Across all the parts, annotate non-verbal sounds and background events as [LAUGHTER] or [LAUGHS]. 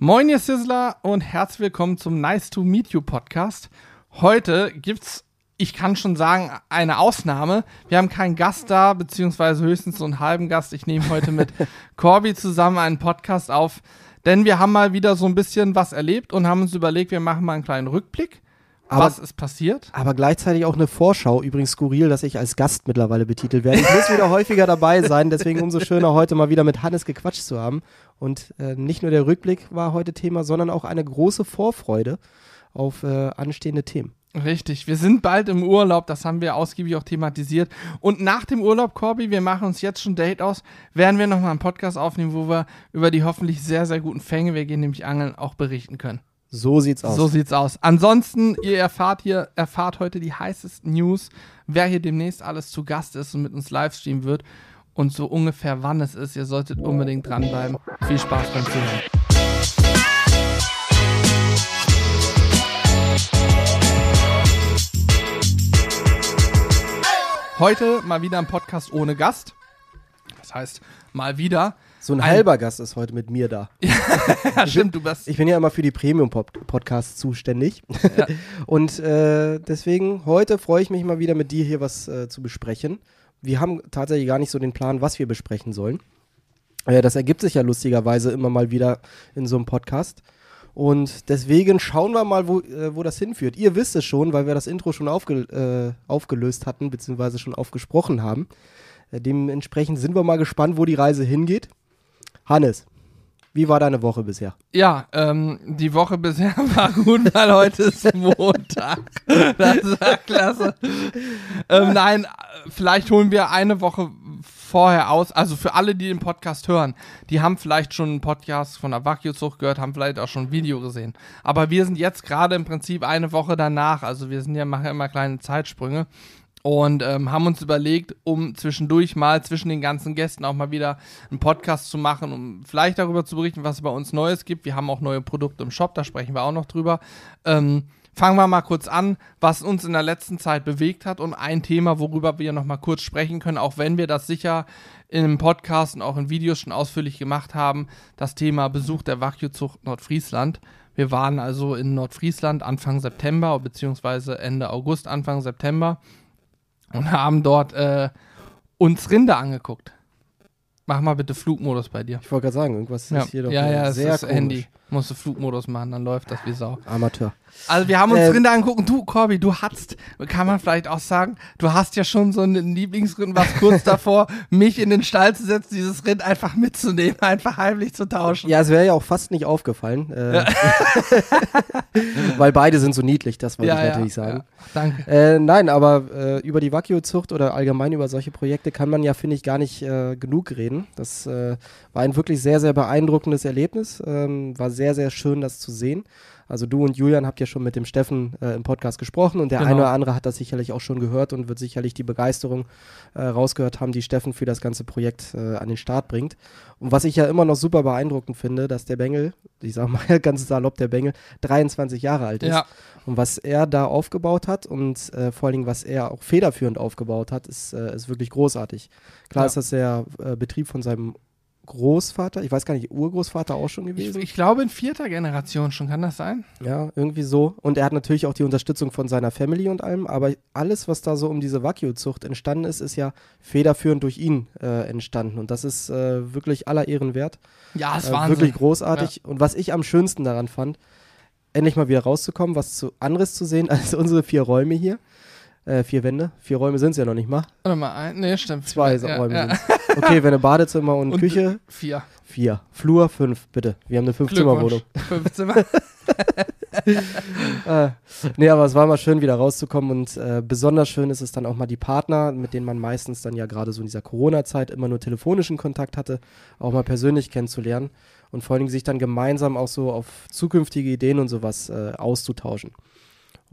Moin, ihr Sizzler und herzlich willkommen zum Nice to Meet You Podcast. Heute gibt's, ich kann schon sagen, eine Ausnahme. Wir haben keinen Gast da, beziehungsweise höchstens so einen halben Gast. Ich nehme heute mit [LAUGHS] Corby zusammen einen Podcast auf, denn wir haben mal wieder so ein bisschen was erlebt und haben uns überlegt, wir machen mal einen kleinen Rückblick aber, Was ist passiert? Aber gleichzeitig auch eine Vorschau. Übrigens skurril, dass ich als Gast mittlerweile betitelt werde. Ich muss wieder häufiger dabei sein, deswegen umso schöner, heute mal wieder mit Hannes gequatscht zu haben. Und äh, nicht nur der Rückblick war heute Thema, sondern auch eine große Vorfreude auf äh, anstehende Themen. Richtig, wir sind bald im Urlaub, das haben wir ausgiebig auch thematisiert. Und nach dem Urlaub, Corby, wir machen uns jetzt schon Date aus, werden wir nochmal einen Podcast aufnehmen, wo wir über die hoffentlich sehr, sehr guten Fänge, wir gehen nämlich angeln, auch berichten können. So sieht's aus. So sieht's aus. Ansonsten, ihr erfahrt hier, erfahrt heute die heißesten News, wer hier demnächst alles zu Gast ist und mit uns livestreamen wird und so ungefähr wann es ist. Ihr solltet unbedingt dranbleiben. Viel Spaß beim Zuhören. Heute mal wieder ein Podcast ohne Gast. Das heißt, mal wieder, so ein, ein halber Gast ist heute mit mir da. [LAUGHS] ja, stimmt, du bist. Ich bin ja immer für die Premium-Podcasts zuständig. Ja. [LAUGHS] Und äh, deswegen, heute freue ich mich mal wieder mit dir hier was äh, zu besprechen. Wir haben tatsächlich gar nicht so den Plan, was wir besprechen sollen. Äh, das ergibt sich ja lustigerweise immer mal wieder in so einem Podcast. Und deswegen schauen wir mal, wo, äh, wo das hinführt. Ihr wisst es schon, weil wir das Intro schon aufge äh, aufgelöst hatten, beziehungsweise schon aufgesprochen haben. Äh, dementsprechend sind wir mal gespannt, wo die Reise hingeht. Hannes, wie war deine Woche bisher? Ja, ähm, die Woche bisher [LAUGHS] war gut, weil heute ist Montag. [LAUGHS] Das ist ja klasse. Ähm, nein, vielleicht holen wir eine Woche vorher aus. Also für alle, die den Podcast hören, die haben vielleicht schon einen Podcast von Avakio-Zucht gehört, haben vielleicht auch schon ein Video gesehen. Aber wir sind jetzt gerade im Prinzip eine Woche danach. Also wir sind ja, machen ja immer kleine Zeitsprünge und ähm, haben uns überlegt, um zwischendurch mal zwischen den ganzen Gästen auch mal wieder einen Podcast zu machen, um vielleicht darüber zu berichten, was es bei uns Neues gibt. Wir haben auch neue Produkte im Shop, da sprechen wir auch noch drüber. Ähm, fangen wir mal kurz an, was uns in der letzten Zeit bewegt hat und ein Thema, worüber wir noch mal kurz sprechen können, auch wenn wir das sicher im Podcast und auch in Videos schon ausführlich gemacht haben, das Thema Besuch der wagyu Nordfriesland. Wir waren also in Nordfriesland Anfang September beziehungsweise Ende August, Anfang September und haben dort äh, uns Rinder angeguckt. Mach mal bitte Flugmodus bei dir. Ich wollte gerade sagen, irgendwas ist hier doch ja, ja, sehr ist komisch. Handy. Musst du Flugmodus machen, dann läuft das wie Sau. Amateur. Also wir haben uns ähm, Rinder angucken. Du, Corby, du hast, kann man vielleicht auch sagen, du hast ja schon so einen Lieblingsrind, was kurz [LAUGHS] davor, mich in den Stall zu setzen, dieses Rind einfach mitzunehmen, einfach heimlich zu tauschen. Ja, es wäre ja auch fast nicht aufgefallen. Äh, [LAUGHS] weil beide sind so niedlich, das wollte ja, ich natürlich ja, sagen. Ja. Danke. Äh, nein, aber äh, über die Wagyu-Zucht oder allgemein über solche Projekte kann man ja, finde ich, gar nicht äh, genug reden. Das äh, war ein wirklich sehr, sehr beeindruckendes Erlebnis. Ähm, war sehr sehr, sehr schön, das zu sehen. Also du und Julian habt ja schon mit dem Steffen äh, im Podcast gesprochen und der genau. eine oder andere hat das sicherlich auch schon gehört und wird sicherlich die Begeisterung äh, rausgehört haben, die Steffen für das ganze Projekt äh, an den Start bringt. Und was ich ja immer noch super beeindruckend finde, dass der Bengel, ich sag mal [LAUGHS] ganz salopp, der Bengel 23 Jahre alt ist. Ja. Und was er da aufgebaut hat und äh, vor allen Dingen, was er auch federführend aufgebaut hat, ist, äh, ist wirklich großartig. Klar ja. ist das der äh, Betrieb von seinem Großvater, ich weiß gar nicht, Urgroßvater auch schon gewesen. Ich, ich, glaube in vierter Generation schon, kann das sein? Ja, irgendwie so. Und er hat natürlich auch die Unterstützung von seiner Family und allem, aber alles, was da so um diese Wagyu-Zucht entstanden ist, ist ja federführend durch ihn äh, entstanden. Und das ist äh, wirklich aller Ehren wert. Ja, es äh, wirklich großartig. Ja. Und was ich am schönsten daran fand, endlich mal wieder rauszukommen, was zu anderes zu sehen [LAUGHS] als unsere vier Räume hier. Äh, vier Wände. Vier Räume sind es ja noch nicht mal. Oder mal ein. Nee, stimmt. Zwei ja, Räume ja. sind [LAUGHS] Okay, wenn ein Badezimmer und, und, Küche. Vier. Vier. Flur fünf, bitte. Wir haben eine Fünf-Zimmer-Wohnung. Fünf Zimmer. äh, nee, aber es war mal schön, wieder rauszukommen. Und äh, besonders schön ist es dann auch mal die Partner, mit denen man meistens dann ja gerade so in dieser Corona-Zeit immer nur telefonischen Kontakt hatte, auch mal persönlich kennenzulernen. Und vor allen Dingen sich dann gemeinsam auch so auf zukünftige Ideen und sowas äh, auszutauschen.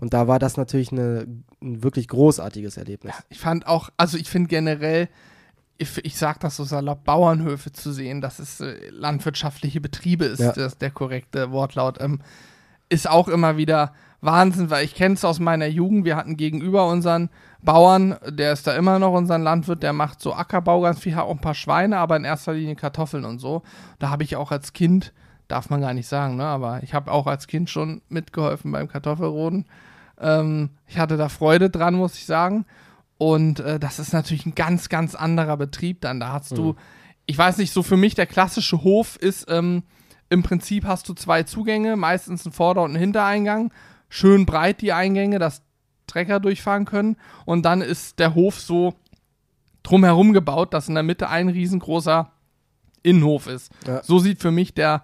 Und da war das natürlich eine, ein wirklich großartiges Erlebnis. Ja, ich fand auch, also ich finde generell, ich, ich sage das so salopp, Bauernhöfe zu sehen, dass es äh, landwirtschaftliche Betriebe ist, ja. das, der korrekte Wortlaut, ähm, ist auch immer wieder Wahnsinn, weil ich kenne es aus meiner Jugend. Wir hatten gegenüber unseren Bauern, der ist da immer noch unseren Landwirt, der macht so Ackerbau ganz viel, hat auch ein paar Schweine, aber in erster Linie Kartoffeln und so. Da habe ich auch als Kind darf man gar nicht sagen, ne? aber ich habe auch als Kind schon mitgeholfen beim Kartoffelroden. Ähm, ich hatte da Freude dran, muss ich sagen. Und äh, das ist natürlich ein ganz, ganz anderer Betrieb dann. Da hast mhm. du, ich weiß nicht, so für mich der klassische Hof ist, ähm, im Prinzip hast du zwei Zugänge, meistens einen Vorder- und einen Hintereingang. Schön breit die Eingänge, dass Trecker durchfahren können. Und dann ist der Hof so drumherum gebaut, dass in der Mitte ein riesengroßer Innenhof ist. Ja. So sieht für mich der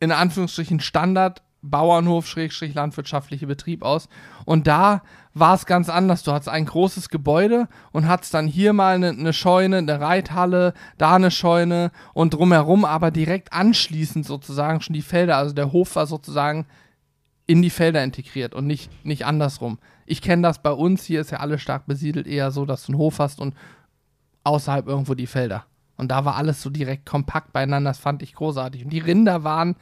in Anführungsstrichen Standard Bauernhof, Schrägstrich, landwirtschaftliche Betrieb aus. Und da war es ganz anders. Du hattest ein großes Gebäude und hattest dann hier mal eine, eine Scheune, eine Reithalle, da eine Scheune und drumherum aber direkt anschließend sozusagen schon die Felder. Also der Hof war sozusagen in die Felder integriert und nicht, nicht andersrum. Ich kenne das bei uns, hier ist ja alles stark besiedelt, eher so, dass du einen Hof hast und außerhalb irgendwo die Felder. Und da war alles so direkt kompakt beieinander, das fand ich großartig. Und die Rinder waren,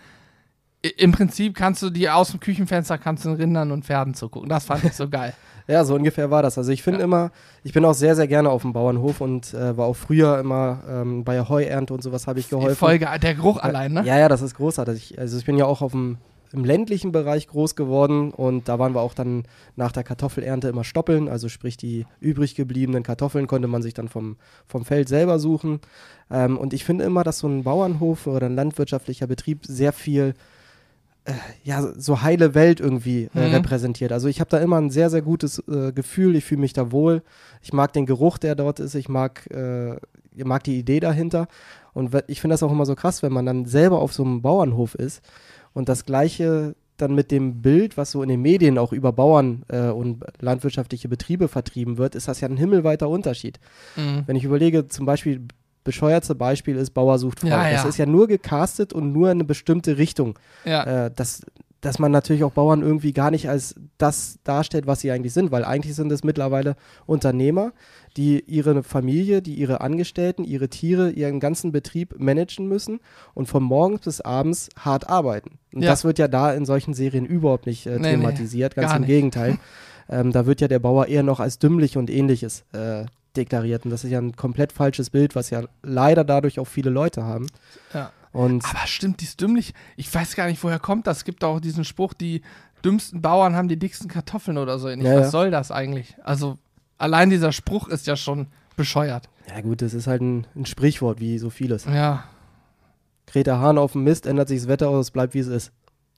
im Prinzip kannst du die aus dem Küchenfenster, kannst du den Rindern und Pferden zugucken. Das fand ich so geil. [LAUGHS] ja, so ungefähr war das. Also ich finde ja. immer, ich bin auch sehr, sehr gerne auf dem Bauernhof und äh, war auch früher immer ähm, bei der Heuernte und sowas habe ich geholfen. Die Folge, der Geruch allein, ne? Ja, ja, das ist großartig. Also ich bin ja auch auf dem im ländlichen Bereich groß geworden und da waren wir auch dann nach der Kartoffelernte immer stoppeln, also sprich die übrig gebliebenen Kartoffeln konnte man sich dann vom, vom Feld selber suchen. Ähm, und ich finde immer, dass so ein Bauernhof oder ein landwirtschaftlicher Betrieb sehr viel äh, ja, so heile Welt irgendwie äh, mhm. repräsentiert. Also ich habe da immer ein sehr, sehr gutes äh, Gefühl, ich fühle mich da wohl, ich mag den Geruch, der dort ist, ich mag, äh, ich mag die Idee dahinter. Und ich finde das auch immer so krass, wenn man dann selber auf so einem Bauernhof ist und das Gleiche dann mit dem Bild, was so in den Medien auch über Bauern äh, und landwirtschaftliche Betriebe vertrieben wird, ist das ja ein himmelweiter Unterschied. Mhm. Wenn ich überlege, zum Beispiel, bescheuerste Beispiel ist Bauer sucht Frau. Ja, ja. Das ist ja nur gecastet und nur in eine bestimmte Richtung. Ja. Äh, das, dass man natürlich auch Bauern irgendwie gar nicht als das darstellt, was sie eigentlich sind, weil eigentlich sind es mittlerweile Unternehmer, die ihre Familie, die ihre Angestellten, ihre Tiere, ihren ganzen Betrieb managen müssen und von morgens bis abends hart arbeiten. Und ja. das wird ja da in solchen Serien überhaupt nicht äh, thematisiert, nee, nee, ganz im nicht. Gegenteil. [LAUGHS] Ähm, da wird ja der Bauer eher noch als dümmlich und ähnliches äh, deklariert. Und das ist ja ein komplett falsches Bild, was ja leider dadurch auch viele Leute haben. Ja. Und Aber stimmt, die ist dümmlich, ich weiß gar nicht, woher kommt das. Es gibt auch diesen Spruch, die dümmsten Bauern haben die dicksten Kartoffeln oder so ähnlich. Ja, was ja. soll das eigentlich? Also allein dieser Spruch ist ja schon bescheuert. Ja, gut, das ist halt ein, ein Sprichwort, wie so vieles. Ja. Kräht der Hahn auf dem Mist, ändert sich das Wetter aus, bleibt wie es ist.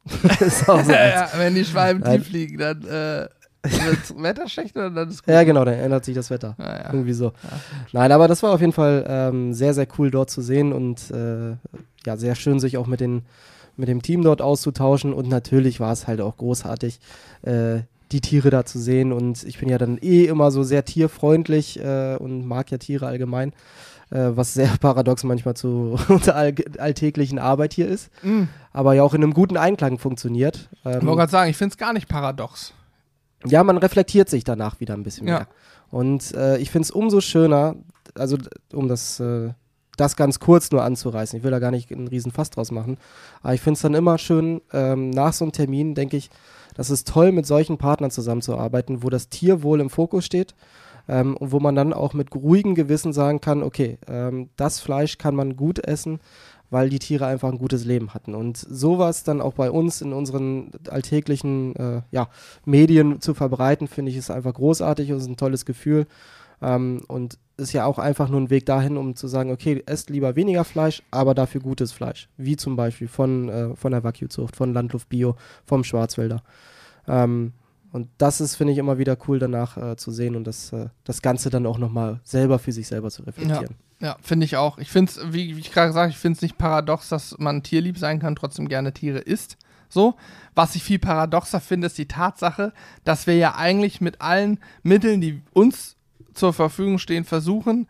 [LAUGHS] ist so ja, wenn die Schwalben tief liegen, dann äh, wird das Wetter schlecht oder dann ist gut. Ja, genau, dann ändert sich das Wetter. Ja, ja. Irgendwie so. Nein, aber das war auf jeden Fall ähm, sehr, sehr cool dort zu sehen und äh, ja, sehr schön, sich auch mit den mit dem Team dort auszutauschen und natürlich war es halt auch großartig, äh, die Tiere da zu sehen. Und ich bin ja dann eh immer so sehr tierfreundlich äh, und mag ja Tiere allgemein, äh, was sehr [LAUGHS] paradox manchmal zu [LAUGHS] unserer all alltäglichen Arbeit hier ist. Mm. Aber ja auch in einem guten Einklang funktioniert. Ähm, ich wollte gerade sagen, ich finde es gar nicht paradox. Ja, man reflektiert sich danach wieder ein bisschen ja. mehr. Und äh, ich finde es umso schöner, also um das äh, das ganz kurz nur anzureißen. Ich will da gar nicht einen riesen Fass draus machen. Aber ich finde es dann immer schön, ähm, nach so einem Termin denke ich, das ist toll, mit solchen Partnern zusammenzuarbeiten, wo das Tierwohl im Fokus steht ähm, und wo man dann auch mit ruhigem Gewissen sagen kann, okay, ähm, das Fleisch kann man gut essen, weil die Tiere einfach ein gutes Leben hatten. Und sowas dann auch bei uns in unseren alltäglichen äh, ja, Medien zu verbreiten, finde ich, ist einfach großartig und ist ein tolles Gefühl. Ähm, und ist ja auch einfach nur ein Weg dahin, um zu sagen, okay, esst lieber weniger Fleisch, aber dafür gutes Fleisch. Wie zum Beispiel von, äh, von der Wagyu-Zucht, von Landluft Bio, vom Schwarzwälder. Ähm, und das ist, finde ich, immer wieder cool danach äh, zu sehen und das, äh, das Ganze dann auch nochmal selber für sich selber zu reflektieren. Ja, ja finde ich auch. Ich finde es, wie, wie, ich gerade gesagt ich finde es nicht paradox, dass man tierlieb sein kann, trotzdem gerne Tiere isst. So. Was ich viel paradoxer finde, ist die Tatsache, dass wir ja eigentlich mit allen Mitteln, die uns zur Verfügung stehen, versuchen,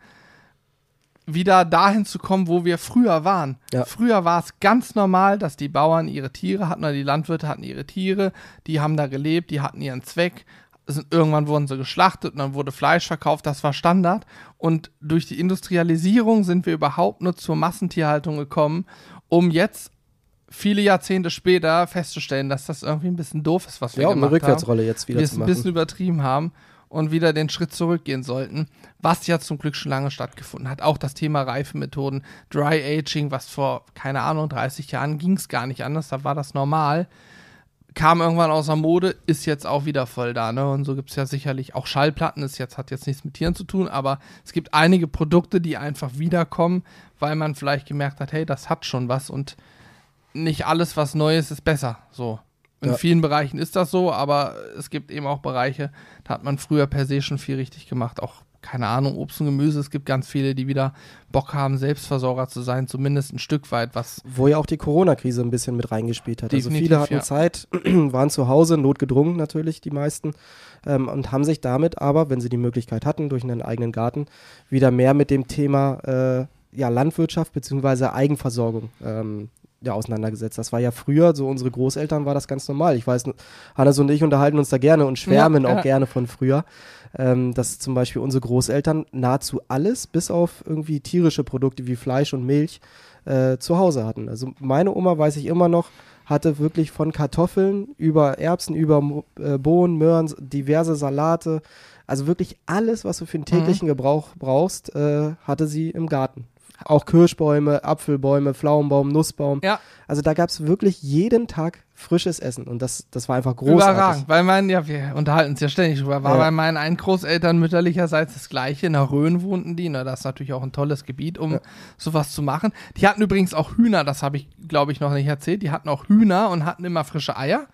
wieder dahin zu kommen, wo wir früher waren. Ja. Früher war es ganz normal, dass die Bauern ihre Tiere hatten oder die Landwirte hatten ihre Tiere, die haben da gelebt, die hatten ihren Zweck. Also irgendwann wurden sie geschlachtet und dann wurde Fleisch verkauft, das war Standard. Und durch die Industrialisierung sind wir überhaupt nur zur Massentierhaltung gekommen, um jetzt viele Jahrzehnte später festzustellen, dass das irgendwie ein bisschen doof ist, was wir ja, gemacht haben. Ja, eine Rückwärtsrolle jetzt wieder wir zu machen. ein bisschen übertrieben haben und wieder den Schritt zurückgehen sollten, was ja zum Glück schon lange stattgefunden hat. Auch das Thema Reifemethoden, Dry Aging, was vor, keine Ahnung, 30 Jahren ging es gar nicht anders, da war das normal. Kam irgendwann außer Mode, ist jetzt auch wieder voll da. Ne? Und so gibt es ja sicherlich auch Schallplatten, das jetzt, hat jetzt nichts mit Tieren zu tun, aber es gibt einige Produkte, die einfach wiederkommen, weil man vielleicht gemerkt hat, hey, das hat schon was und nicht alles, was Neues, ist besser. So. In ja. vielen Bereichen ist das so, aber es gibt eben auch Bereiche, da hat man früher per se schon viel richtig gemacht. Auch, keine Ahnung, Obst und Gemüse. Es gibt ganz viele, die wieder Bock haben, Selbstversorger zu sein, zumindest ein Stück weit. Was Wo ja auch die Corona-Krise ein bisschen mit reingespielt hat. Also viele hatten ja. Zeit, [CLEARS THROAT] waren zu Hause, notgedrungen natürlich, die meisten, ähm, und haben sich damit aber, wenn sie die Möglichkeit hatten, durch einen eigenen Garten, wieder mehr mit dem Thema äh, ja, Landwirtschaft bzw. Eigenversorgung ähm, ja, auseinandergesetzt. Das war ja früher, so unsere Großeltern war das ganz normal. Ich weiß, Hannes und ich unterhalten uns da gerne und schwärmen ja, auch ja. gerne von früher, ähm, dass zum Beispiel unsere Großeltern nahezu alles, bis auf irgendwie tierische Produkte wie Fleisch und Milch, äh, zu Hause hatten. Also meine Oma, weiß ich immer noch, hatte wirklich von Kartoffeln über Erbsen, über äh, Bohnen, Möhren, diverse Salate, also wirklich alles, was du für den täglichen mhm. Gebrauch brauchst, äh, hatte sie im Garten. Auch Kirschbäume, Apfelbäume, Pflaumenbaum, Nussbaum. Ja. Also da gab es wirklich jeden Tag frisches Essen und das, das war einfach großartig. Überragend, weil mein, ja, wir unterhalten uns ja ständig drüber, war ja. bei meinen einen Großeltern mütterlicherseits das Gleiche, in der Rhön wohnten die, na, ne, das ist natürlich auch ein tolles Gebiet, um ja. sowas zu machen. Die hatten übrigens auch Hühner, das habe ich, glaube ich, noch nicht erzählt, die hatten auch Hühner und hatten immer frische Eier.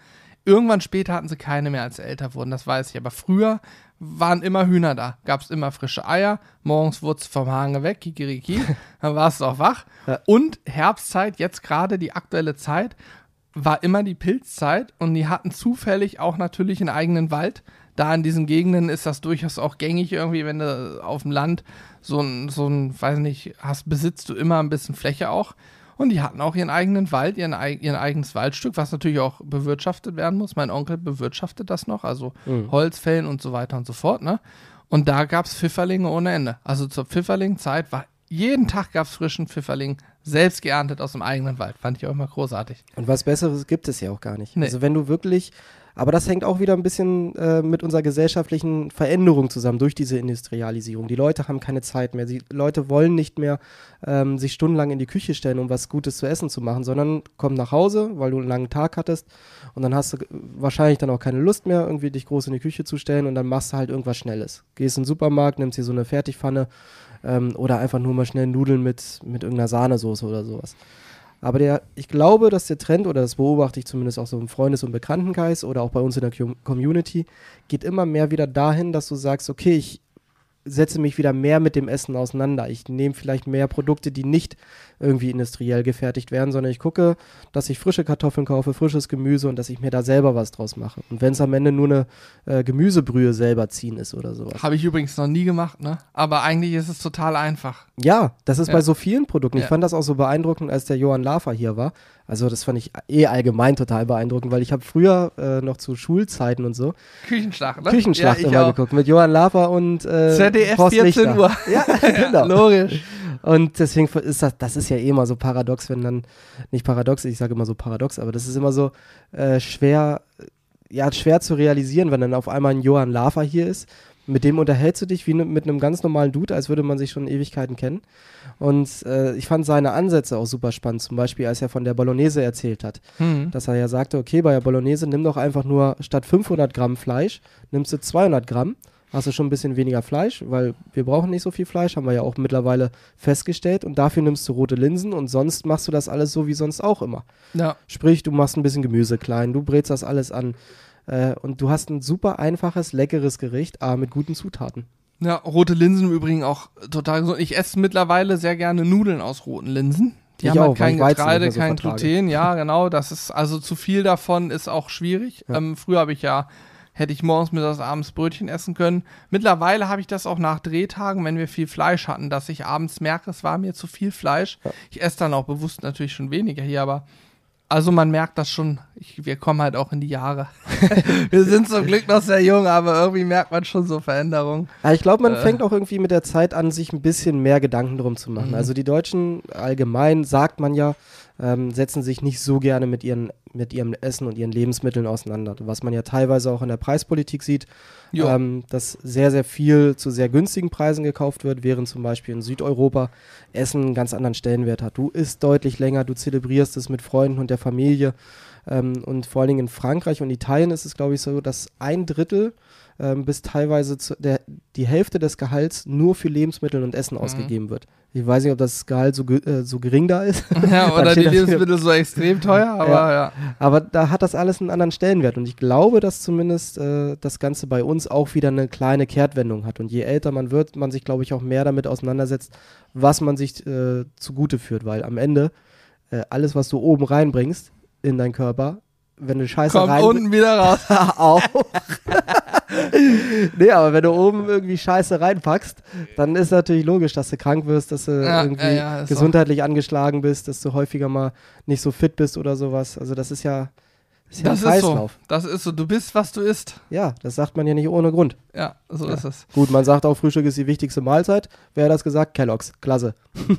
Irgendwann später hatten sie keine mehr, als sie älter wurden, das weiß ich. Aber früher waren immer Hühner da. Gab es immer frische Eier. Morgens wurde es vom Hange weg, kikiriki. [LAUGHS] Dann warst du auch wach. Ja. Und Herbstzeit, jetzt gerade die aktuelle Zeit, war immer die Pilzzeit. Und die hatten zufällig auch natürlich einen eigenen Wald. Da in diesen Gegenden ist das durchaus auch gängig irgendwie, wenn du auf dem Land so ein, so ein weiß nicht, hast, besitzt du immer ein bisschen Fläche auch. Und die hatten auch ihren eigenen Wald, ihren, ihr eigenes Waldstück, was natürlich auch bewirtschaftet werden muss. Mein Onkel bewirtschaftet das noch, also mhm. Holzfällen und so weiter und so fort. Ne? Und da gab es Pfifferlinge ohne Ende. Also zur Pfifferling-Zeit war jeden Tag gab es frischen Pfifferling, selbst geerntet aus dem eigenen Wald. Fand ich auch immer großartig. Und was Besseres gibt es ja auch gar nicht. Nee. Also wenn du wirklich, aber das hängt auch wieder ein bisschen äh, mit unserer gesellschaftlichen Veränderung zusammen durch diese Industrialisierung. Die Leute haben keine Zeit mehr. Die Leute wollen nicht mehr ähm, sich stundenlang in die Küche stellen, um was Gutes zu essen zu machen, sondern kommen nach Hause, weil du einen langen Tag hattest und dann hast du wahrscheinlich dann auch keine Lust mehr, irgendwie dich groß in die Küche zu stellen und dann machst du halt irgendwas Schnelles. Gehst in den Supermarkt, nimmst dir so eine Fertigpfanne ähm, oder einfach nur mal schnell Nudeln mit, mit irgendeiner Sahnesoße oder sowas. Aber der, ich glaube, dass der Trend, oder das beobachte ich zumindest auch so im Freundes- und Bekanntenkreis oder auch bei uns in der Community, geht immer mehr wieder dahin, dass du sagst, okay, ich setze mich wieder mehr mit dem Essen auseinander. Ich nehme vielleicht mehr Produkte, die nicht irgendwie industriell gefertigt werden, sondern ich gucke, dass ich frische Kartoffeln kaufe, frisches Gemüse und dass ich mir da selber was draus mache. Und wenn es am Ende nur eine äh, Gemüsebrühe selber ziehen ist oder sowas. Habe ich übrigens noch nie gemacht, ne? Aber eigentlich ist es total einfach. Ja, das ist ja. bei so vielen Produkten. Ich ja. fand das auch so beeindruckend, als der Johann Lafer hier war. Also das fand ich eh allgemein total beeindruckend, weil ich habe früher äh, noch zu Schulzeiten und so Küchenschlacht, ne? Küchenschlacht ja, immer auch. geguckt mit Johann Lafer und äh, ZDF 14 Uhr. Ja, [LAUGHS] genau. logisch. Und deswegen ist das, das ist ja eh immer so paradox, wenn dann, nicht paradox, ich sage immer so paradox, aber das ist immer so äh, schwer, äh, ja, schwer zu realisieren, wenn dann auf einmal ein Johann Lafer hier ist. Mit dem unterhältst du dich wie ne, mit einem ganz normalen Dude, als würde man sich schon Ewigkeiten kennen. Und äh, ich fand seine Ansätze auch super spannend, zum Beispiel als er von der Bolognese erzählt hat. Mhm. Dass er ja sagte, okay, bei der Bolognese nimm doch einfach nur statt 500 Gramm Fleisch, nimmst du 200 Gramm hast du schon ein bisschen weniger Fleisch, weil wir brauchen nicht so viel Fleisch, haben wir ja auch mittlerweile festgestellt. Und dafür nimmst du rote Linsen und sonst machst du das alles so wie sonst auch immer. Ja. Sprich, du machst ein bisschen Gemüse klein, du brätst das alles an äh, und du hast ein super einfaches, leckeres Gericht, aber mit guten Zutaten. Ja, rote Linsen im Übrigen auch total gesund. Ich esse mittlerweile sehr gerne Nudeln aus roten Linsen. Die ich haben halt auch, halt kein Getreide, so kein Gluten. Ja, genau. Das ist also zu viel davon ist auch schwierig. Ja. Ähm, früher habe ich ja hätte ich morgens, mittags, abends Brötchen essen können. Mittlerweile habe ich das auch nach Drehtagen, wenn wir viel Fleisch hatten, dass ich abends merke, es war mir zu viel Fleisch. Ich esse dann auch bewusst natürlich schon weniger hier, aber also man merkt das schon, ich, wir kommen halt auch in die Jahre. [LAUGHS] wir sind zum Glück noch sehr jung, aber irgendwie merkt man schon so Veränderungen. Ja, ich glaube, man äh. fängt auch irgendwie mit der Zeit an, sich ein bisschen mehr Gedanken drum zu machen. Mhm. Also die Deutschen allgemein sagt man ja, ähm, setzen sich nicht so gerne mit, ihren, mit ihrem Essen und ihren Lebensmitteln auseinander. Was man ja teilweise auch in der Preispolitik sieht, ähm, dass sehr, sehr viel zu sehr günstigen Preisen gekauft wird, während zum Beispiel in Südeuropa Essen einen ganz anderen Stellenwert hat. Du isst deutlich länger, du zelebrierst es mit Freunden und der Familie. Ähm, und vor allen Dingen in Frankreich und Italien ist es, glaube ich, so, dass ein Drittel ähm, bis teilweise der, die Hälfte des Gehalts nur für Lebensmittel und Essen mhm. ausgegeben wird. Ich weiß nicht, ob das Gehalt so, äh, so gering da ist. [LAUGHS] Ja, [LAUGHS] oder die Lebensmittel so extrem teuer, aber ja. ja. Aber da hat das alles einen anderen Stellenwert. Und ich glaube, dass zumindest äh, das Ganze bei uns auch wieder eine kleine Kehrtwendung hat. Und je älter man wird, man sich, glaube ich, auch mehr damit auseinandersetzt, was man sich äh, zugute führt. Weil am Ende äh, alles, was du oben reinbringst, in deinen Körper, wenn du Scheiße Kommt rein... unten wieder raus. [LAUGHS] auch. [LAUGHS] nee, aber wenn du oben irgendwie Scheiße reinpackst, dann ist natürlich logisch, dass du krank wirst, dass du ja, irgendwie ja, ja, gesundheitlich auch. angeschlagen bist, dass du häufiger mal nicht so fit bist oder sowas. Also das ist ja ist ja das ist so. Das ist so. Du bist, was du isst. Ja, das sagt man ja nicht ohne Grund. Ja, so ja. ist es. Gut, man sagt auch, Frühstück ist die wichtigste Mahlzeit. Wer hat das gesagt? Kellogg's. Klasse. [LAUGHS]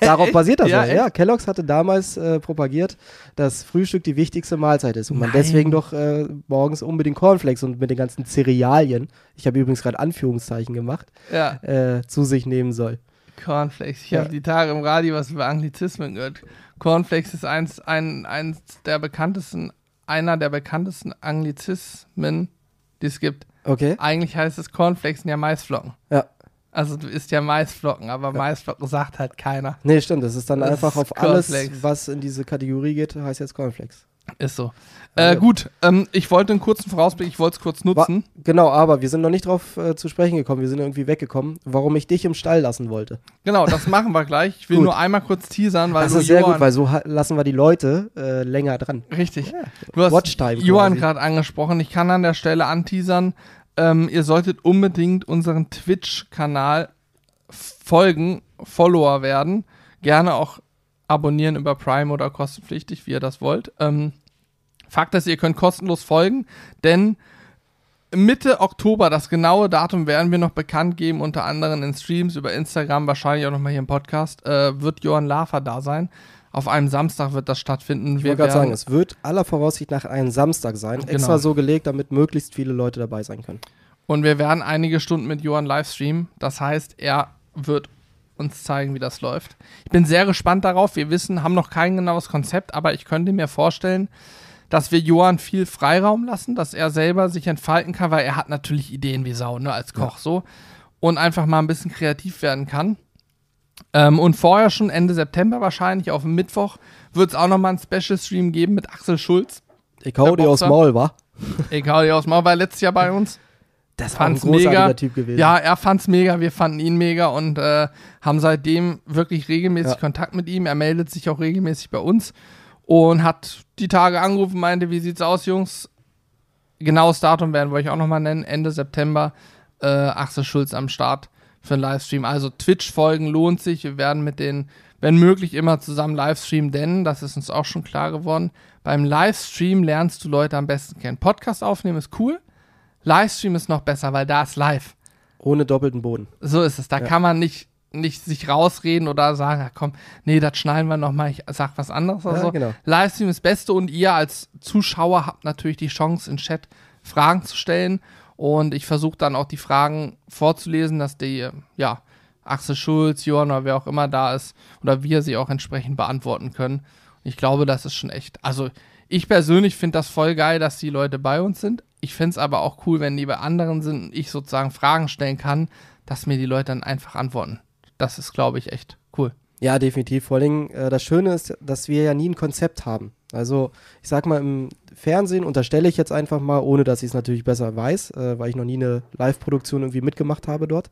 Darauf basiert das ja. Ja, Kellogg's hatte damals äh, propagiert, dass Frühstück die wichtigste Mahlzeit ist und Nein. man deswegen doch äh, morgens unbedingt Cornflakes und mit den ganzen Cerealien, ich habe übrigens gerade Anführungszeichen gemacht, ja. äh, zu sich nehmen soll. Cornflakes. Ich habe die Tage im Radio was über Anglizismen gehört. Cornflakes ist eins, ein, eins der bekanntesten, einer der bekanntesten Anglizismen, die es gibt. Okay. Eigentlich heißt es Cornflakes sind ja Maisflocken. Ja. Also du isst ja Maisflocken, aber ja. Maisflocken sagt halt keiner. Nee, stimmt. Das ist dann das einfach ist auf Cornflakes. alles, was in diese Kategorie geht, heißt jetzt Cornflakes. Ist so. Äh, äh, gut, ähm, ich wollte einen kurzen Vorausblick, ich wollte es kurz nutzen. Wa genau, aber wir sind noch nicht drauf äh, zu sprechen gekommen, wir sind irgendwie weggekommen, warum ich dich im Stall lassen wollte. Genau, das machen wir gleich. Ich will nur einmal kurz teasern, weil. Das ist sehr Johann gut, weil so lassen wir die Leute äh, länger dran. Richtig. Yeah. Du hast Watchtime Johann gerade angesprochen. Ich kann an der Stelle anteasern, ähm, ihr solltet unbedingt unseren Twitch-Kanal folgen, Follower werden. Gerne auch abonnieren über Prime oder kostenpflichtig, wie ihr das wollt. Ähm, Fakt ist, ihr könnt kostenlos folgen, denn Mitte Oktober, das genaue Datum werden wir noch bekannt geben, unter anderem in Streams, über Instagram, wahrscheinlich auch nochmal hier im Podcast, äh, wird Johann Lafer da sein. Auf einem Samstag wird das stattfinden. Ich wollte gerade sagen, es wird aller Voraussicht nach einem Samstag sein. Genau. Extra so gelegt, damit möglichst viele Leute dabei sein können. Und wir werden einige Stunden mit Johann livestreamen. Das heißt, er wird uns zeigen, wie das läuft. Ich bin sehr gespannt darauf. Wir wissen, haben noch kein genaues Konzept, aber ich könnte mir vorstellen, dass wir Johann viel Freiraum lassen, dass er selber sich entfalten kann, weil er hat natürlich Ideen wie Sau, ne, als Koch ja. so. Und einfach mal ein bisschen kreativ werden kann. Ähm, und vorher schon Ende September wahrscheinlich auf dem Mittwoch wird es auch nochmal einen Special-Stream geben mit Axel Schulz. Ich hau dir aus Maul, wa? Ich hau dir aus Maul, war letztes Jahr bei uns. Das war fand's ein mega. Typ gewesen. Ja, er fand's mega, wir fanden ihn mega und äh, haben seitdem wirklich regelmäßig ja. Kontakt mit ihm. Er meldet sich auch regelmäßig bei uns und hat die Tage angerufen, meinte, wie sieht's aus, Jungs? Genaues Datum werden wir euch auch nochmal nennen. Ende September, äh, Axel Schulz am Start für einen Livestream. Also Twitch-Folgen lohnt sich. Wir werden mit den, wenn möglich, immer zusammen Livestreamen, denn das ist uns auch schon klar geworden. Beim Livestream lernst du Leute am besten kennen. Podcast aufnehmen ist cool. Livestream ist noch besser, weil da ist live. Ohne doppelten Boden. So ist es. Da ja. kann man nicht nicht sich rausreden oder sagen, ja, komm, nee, das schneiden wir nochmal, ich sag was anderes. Ja, so. genau. Livestream ist das Beste und ihr als Zuschauer habt natürlich die Chance, in Chat Fragen zu stellen. Und ich versuche dann auch die Fragen vorzulesen, dass die, ja, Axel Schulz, Johann oder wer auch immer da ist oder wir sie auch entsprechend beantworten können. Und ich glaube, das ist schon echt. Also ich persönlich finde das voll geil, dass die Leute bei uns sind. Ich fände es aber auch cool, wenn die bei anderen sind und ich sozusagen Fragen stellen kann, dass mir die Leute dann einfach antworten das ist, glaube ich, echt cool. Ja, definitiv. Vor allem, äh, das Schöne ist, dass wir ja nie ein Konzept haben. Also ich sag mal, im Fernsehen unterstelle ich jetzt einfach mal, ohne dass ich es natürlich besser weiß, äh, weil ich noch nie eine Live-Produktion irgendwie mitgemacht habe dort.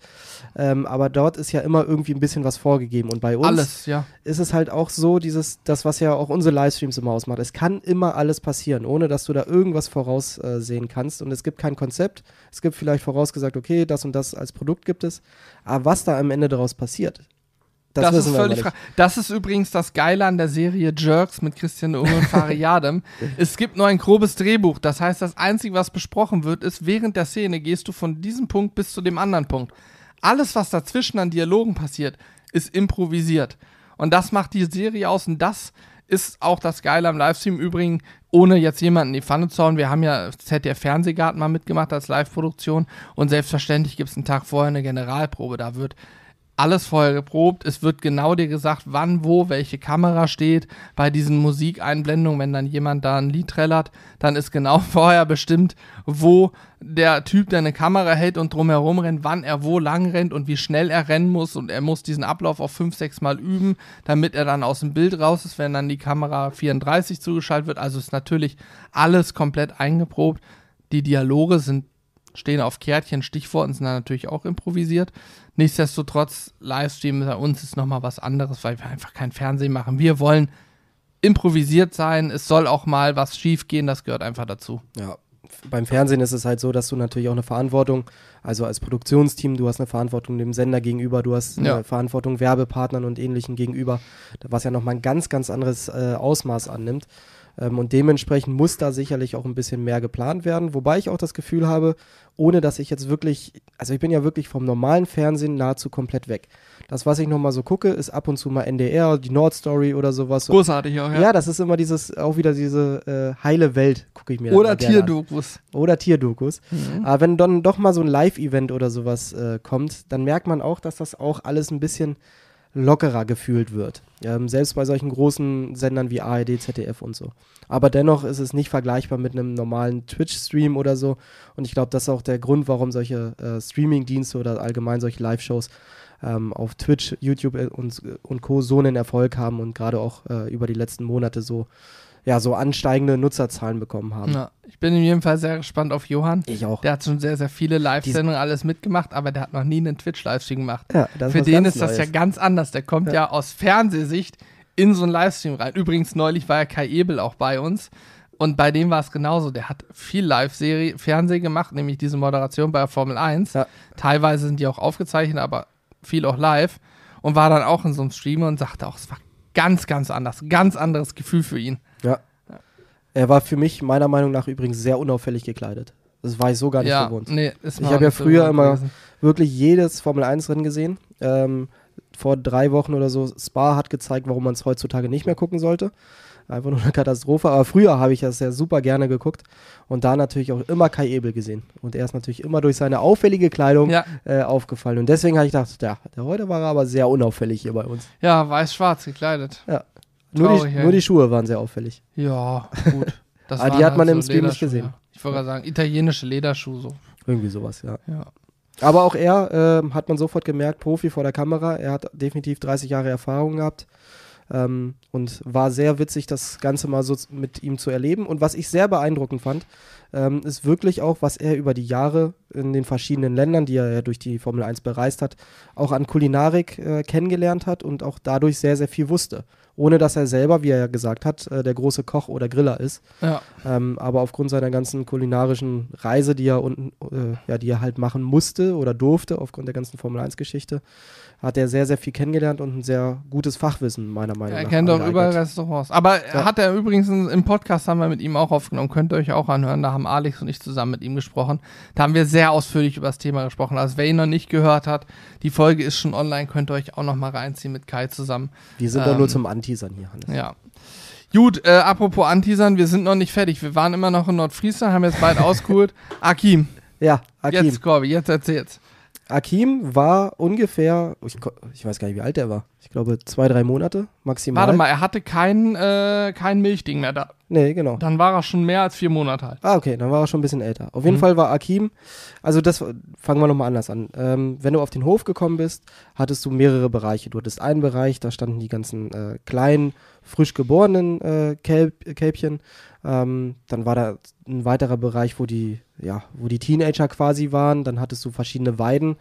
Ähm, aber dort ist ja immer irgendwie ein bisschen was vorgegeben. Und bei uns alles, ja. ist es halt auch so, dieses, das, was ja auch unsere Livestreams immer ausmacht. Es kann immer alles passieren, ohne dass du da irgendwas voraussehen äh, kannst. Und es gibt kein Konzept. Es gibt vielleicht vorausgesagt, okay, das und das als Produkt gibt es. Aber was da am Ende daraus passiert, das, das ist völlig Das ist übrigens das Geile an der Serie Jerks mit Christian Ulm und Fari [LAUGHS] es gibt nur ein grobes Drehbuch. Das heißt, das Einzige, was besprochen wird, ist, während der Szene gehst du von diesem Punkt bis zu dem anderen Punkt. Alles, was dazwischen an Dialogen passiert, ist improvisiert. Und das macht die Serie aus und das ist auch das Geile am Livestream. Übrigens, ohne jetzt jemanden in die Pfanne zu hauen, wir haben ja ZDF Fernsehgarten mal mitgemacht als Live-Produktion und selbstverständlich gibt es einen Tag vorher eine Generalprobe. Da wird alles vorher geprobt. Es wird genau dir gesagt, wann, wo, welche Kamera steht. Bei diesen Musikeinblendungen, wenn dann jemand da ein Lied trällert, dann ist genau [LAUGHS] vorher bestimmt, wo der Typ, der eine Kamera hält und drumherum rennt, wann er wo lang rennt und wie schnell er rennen muss. Und er muss diesen Ablauf auch fünf, sechs Mal üben, damit er dann aus dem Bild raus ist, wenn dann die Kamera 34 zugeschaltet wird. Also ist natürlich alles komplett eingeprobt. Die Dialoge sind, stehen auf Kärtchen, Stichworten sind dann natürlich auch improvisiert. Nichtsdestotrotz, Livestream bei uns ist nochmal was anderes, weil wir einfach kein Fernsehen machen. Wir wollen improvisiert sein, es soll auch mal was schief gehen, das gehört einfach dazu. Ja, beim Fernsehen ist es halt so, dass du natürlich auch eine Verantwortung, also als Produktionsteam, du hast eine Verantwortung dem Sender gegenüber, du hast eine ja. Verantwortung Werbepartnern und ähnlichen gegenüber, was ja nochmal ein ganz, ganz anderes äh, Ausmaß annimmt. Ähm, und dementsprechend muss da sicherlich auch ein bisschen mehr geplant werden. Wobei ich auch das Gefühl habe, ohne dass ich jetzt wirklich, also ich bin ja wirklich vom normalen Fernsehen nahezu komplett weg. Das, was ich nochmal so gucke, ist ab und zu mal NDR, die Nordstory oder sowas. Großartig auch, ja. Ja, das ist immer dieses, auch wieder diese äh, heile Welt, gucke ich mir Oder Tierdokus. Oder Tierdokus. Mhm. Aber wenn dann doch mal so ein Live-Event oder sowas äh, kommt, dann merkt man auch, dass das auch alles ein bisschen lockerer gefühlt wird. Ähm, selbst bei solchen großen Sendern wie ARD, ZDF und so. Aber dennoch ist es nicht vergleichbar mit einem normalen Twitch-Stream oder so. Und ich glaube, das ist auch der Grund, warum solche äh, Streaming-Dienste oder allgemein solche Live-Shows ähm, auf Twitch, YouTube äh, und, äh, und Co. so einen Erfolg haben und gerade auch äh, über die letzten Monate so, ja, so ansteigende Nutzerzahlen bekommen haben. Ja, ich bin in jedem Fall sehr gespannt auf Johann. Ich auch. Der hat schon sehr, sehr viele Live-Sendungen alles mitgemacht, aber der hat noch nie einen Twitch-Livestream gemacht. Ja, Für den ist Neues. das ja ganz anders. Der kommt ja, ja aus Fernsehsicht in so einen Livestream rein. Übrigens, neulich war ja Kai Ebel auch bei uns. Und bei dem war es genauso. Der hat viel Live-Serie, Fernsehen gemacht, nämlich diese Moderation bei der Formel 1. Ja. Teilweise sind die auch aufgezeichnet, aber viel auch live. Und war dann auch in so einem Stream und sagte auch, es war ganz, ganz anders. Ganz anderes Gefühl für ihn. Ja. Er war für mich meiner Meinung nach übrigens sehr unauffällig gekleidet. Das war ich so gar nicht ja, gewohnt. Nee, ich habe ja früher immer gewesen. wirklich jedes Formel-1-Rennen gesehen. Ähm, vor drei Wochen oder so, Spa hat gezeigt, warum man es heutzutage nicht mehr gucken sollte. Einfach nur eine Katastrophe. Aber früher habe ich das ja super gerne geguckt und da natürlich auch immer Kai Ebel gesehen. Und er ist natürlich immer durch seine auffällige Kleidung ja. äh, aufgefallen. Und deswegen habe ich gedacht, ja, heute war er aber sehr unauffällig hier bei uns. Ja, weiß-schwarz gekleidet. Ja, nur die, nur die, Schuhe waren sehr auffällig. Ja, gut. [LAUGHS] Das Aber ah, die hat halt man so im Stream nicht gesehen. Ich wollte gerade sagen, italienische Lederschuhe so. Irgendwie sowas, ja. ja. Aber auch er äh, hat man sofort gemerkt, Profi vor der Kamera. Er hat definitiv 30 Jahre Erfahrung gehabt. Ähm, und war sehr witzig, das Ganze mal so mit ihm zu erleben. Und was ich sehr beeindruckend fand, ähm, ist wirklich auch, was er über die Jahre in den verschiedenen Ländern, die er ja durch die Formel 1 bereist hat, auch an Kulinarik äh, kennengelernt hat und auch dadurch sehr, sehr viel wusste ohne dass er selber, wie er ja gesagt hat, äh, der große Koch oder Griller ist. Ja. Ähm, aber aufgrund seiner ganzen kulinarischen Reise, die er unten, äh, ja, die er halt machen musste oder durfte, aufgrund der ganzen Formel 1-Geschichte, hat er sehr, sehr viel kennengelernt und ein sehr gutes Fachwissen, meiner Meinung er nach. Er kennt auch überall Restaurants. Aber ja. hat er übrigens im Podcast, haben wir mit ihm auch aufgenommen, könnt ihr euch auch anhören. Da haben Alex und ich zusammen mit ihm gesprochen. Da haben wir sehr ausführlich über das Thema gesprochen. Also wer ihn noch nicht gehört hat, die Folge ist schon online, könnt ihr euch auch noch mal reinziehen mit Kai zusammen. Wir sind ähm, doch nur ähm, zum Anteasern hier, Hannes. Ja, Gut, äh, apropos Anteasern, wir sind noch nicht fertig. Wir waren immer noch in Nordfriesland, haben jetzt bald [LAUGHS] ausgeholt. Akim. Ja, Akim. Jetzt, Corby, jetzt erzähl's. Akim war ungefähr, ich, ich, weiß gar nicht, wie alt er war. Ich glaube, zwei, drei Monate maximal. Warte mal, er hatte kein, äh, kein Milchding mehr da. Nee, genau. Dann war er schon mehr als vier Monate alt. Ah, okay, dann war er schon ein bisschen älter. Auf jeden mhm. Fall war Akim, also das fangen wir nochmal anders an. Ähm, wenn du auf den Hof gekommen bist, hattest du mehrere Bereiche. Du hattest einen Bereich, da standen die ganzen äh, kleinen, frisch geborenen äh, Kälb, Kälbchen. Ähm, dann war da ein weiterer Bereich, wo die, ja, wo die Teenager quasi waren. Dann hattest du verschiedene Weiden,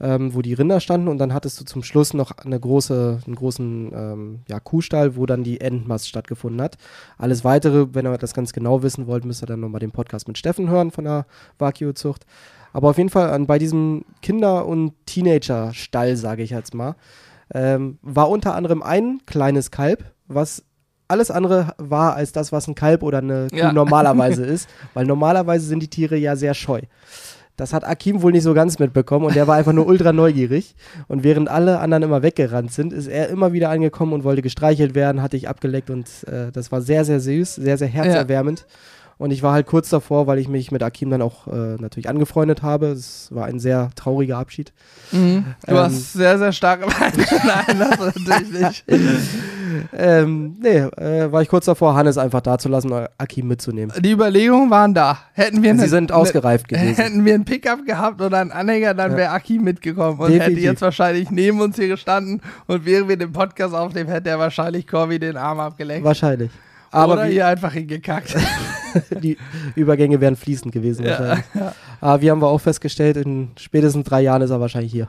ähm, wo die Rinder standen. Und dann hattest du zum Schluss noch eine große, einen großen ähm, ja, Kuhstall, wo dann die Endmast stattgefunden hat. Alles weitere, wenn ihr das ganz genau wissen wollt, müsst ihr dann nochmal den Podcast mit Steffen hören von der Wagyu-Zucht. Aber auf jeden Fall an, bei diesem Kinder- und Teenager-Stall, sage ich jetzt mal, ähm, war unter anderem ein kleines Kalb, was alles andere war als das, was ein Kalb oder eine Kuh ja. [LAUGHS] normalerweise ist, weil normalerweise sind die Tiere ja sehr scheu. Das hat Akim wohl nicht so ganz mitbekommen und der war einfach nur ultra neugierig. Und während alle anderen immer weggerannt sind, ist er immer wieder angekommen und wollte gestreichelt werden, hatte ich abgeleckt und äh, das war sehr, sehr süß, sehr, sehr herzerwärmend. Ja. Und ich war halt kurz davor, weil ich mich mit Akim dann auch äh, natürlich angefreundet habe. Es war ein sehr trauriger Abschied. Mhm. Du ähm, hast sehr, sehr starke Meinung. [LAUGHS] Nein, das natürlich nicht. [LAUGHS] ähm, nee, äh, war ich kurz davor, Hannes einfach da zu lassen, und Akim mitzunehmen. Die Überlegungen waren da. Hätten wir eine, Sie sind ausgereift eine, gewesen. Hätten wir einen Pickup gehabt oder einen Anhänger, dann ja. wäre Akim mitgekommen und Definitiv. hätte jetzt wahrscheinlich neben uns hier gestanden und während wir den Podcast aufnehmen, hätte er wahrscheinlich Corby den Arm abgelenkt. Wahrscheinlich. Aber Oder wie, hier einfach hingekackt. [LAUGHS] die Übergänge wären fließend gewesen ja, wahrscheinlich. Aber wie haben wir auch festgestellt, in spätestens drei Jahren ist er wahrscheinlich hier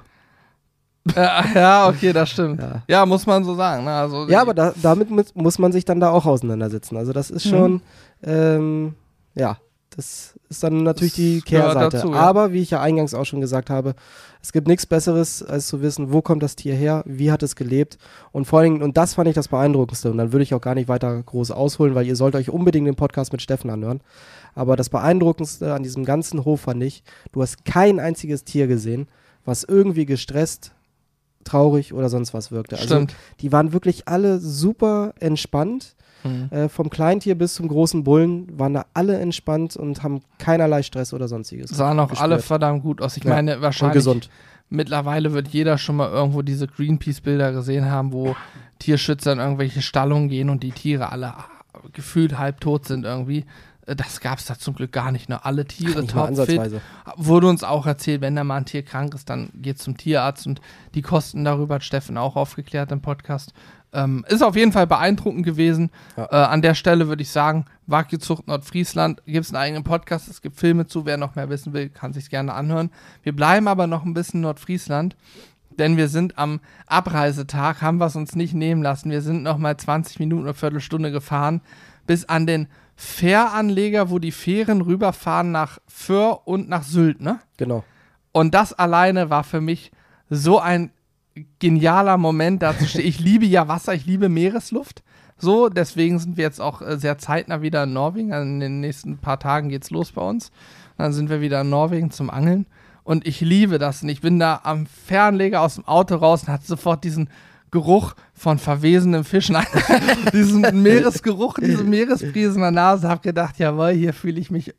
ja, [LAUGHS] ja, okay, das stimmt. Ja, ja muss man so sagen. Ne? Also, ja, aber da, damit muss man sich dann da auch auseinandersetzen. Also das ist mhm. schon, mhm. ähm, ja, das ist dann natürlich das die Kehrseite. Dazu, ja. Aber wie ich ja eingangs auch schon gesagt habe, es gibt nichts Besseres, als zu wissen, wo kommt das Tier her, wie hat es gelebt und vor allen Dingen, und das fand ich das Beeindruckendste und dann würde ich auch gar nicht weiter groß ausholen, weil ihr sollt euch unbedingt den Podcast mit Steffen anhören. Aber das Beeindruckendste an diesem ganzen Hof fand ich, du hast kein einziges Tier gesehen, was irgendwie gestresst, traurig oder sonst was wirkte. Also Stimmt. die waren wirklich alle super entspannt. Mhm. Äh, vom Kleintier bis zum großen Bullen waren da alle entspannt und haben keinerlei Stress oder sonstiges. Sahen auch gespürt. alle verdammt gut aus. Ich ja. meine, wahrscheinlich. gesund. Mittlerweile wird jeder schon mal irgendwo diese Greenpeace-Bilder gesehen haben, wo Tierschützer in irgendwelche Stallungen gehen und die Tiere alle gefühlt halbtot sind irgendwie. Äh, das gab es da zum Glück gar nicht. Ne? Alle Tiere topfit. Wurde uns auch erzählt, wenn da mal ein Tier krank ist, dann geht zum Tierarzt und die Kosten darüber hat Steffen auch aufgeklärt im Podcast. Ähm, ist auf jeden Fall beeindruckend gewesen. Ja. Äh, an der Stelle würde ich sagen, Wagjuzucht Nordfriesland, gibt es einen eigenen Podcast, es gibt Filme zu. Wer noch mehr wissen will, kann sich gerne anhören. Wir bleiben aber noch ein bisschen Nordfriesland denn wir sind am Abreisetag, haben wir es uns nicht nehmen lassen. Wir sind noch mal 20 Minuten eine Viertelstunde gefahren bis an den Fähranleger, wo die Fähren rüberfahren nach Föhr und nach Sylt, ne? Genau. Und das alleine war für mich so ein genialer Moment. Dazu stehe ich liebe ja Wasser, ich liebe Meeresluft. So, deswegen sind wir jetzt auch äh, sehr zeitnah wieder in Norwegen. Also in den nächsten paar Tagen geht's los bei uns. Dann sind wir wieder in Norwegen zum Angeln. Und ich liebe das. Und ich bin da am Fernleger aus dem Auto raus und hatte sofort diesen Geruch von verwesendem Fischen, [LAUGHS] diesen Meeresgeruch, diese [LAUGHS] Meeresbrise in der Nase, habe gedacht, jawohl, hier fühle ich mich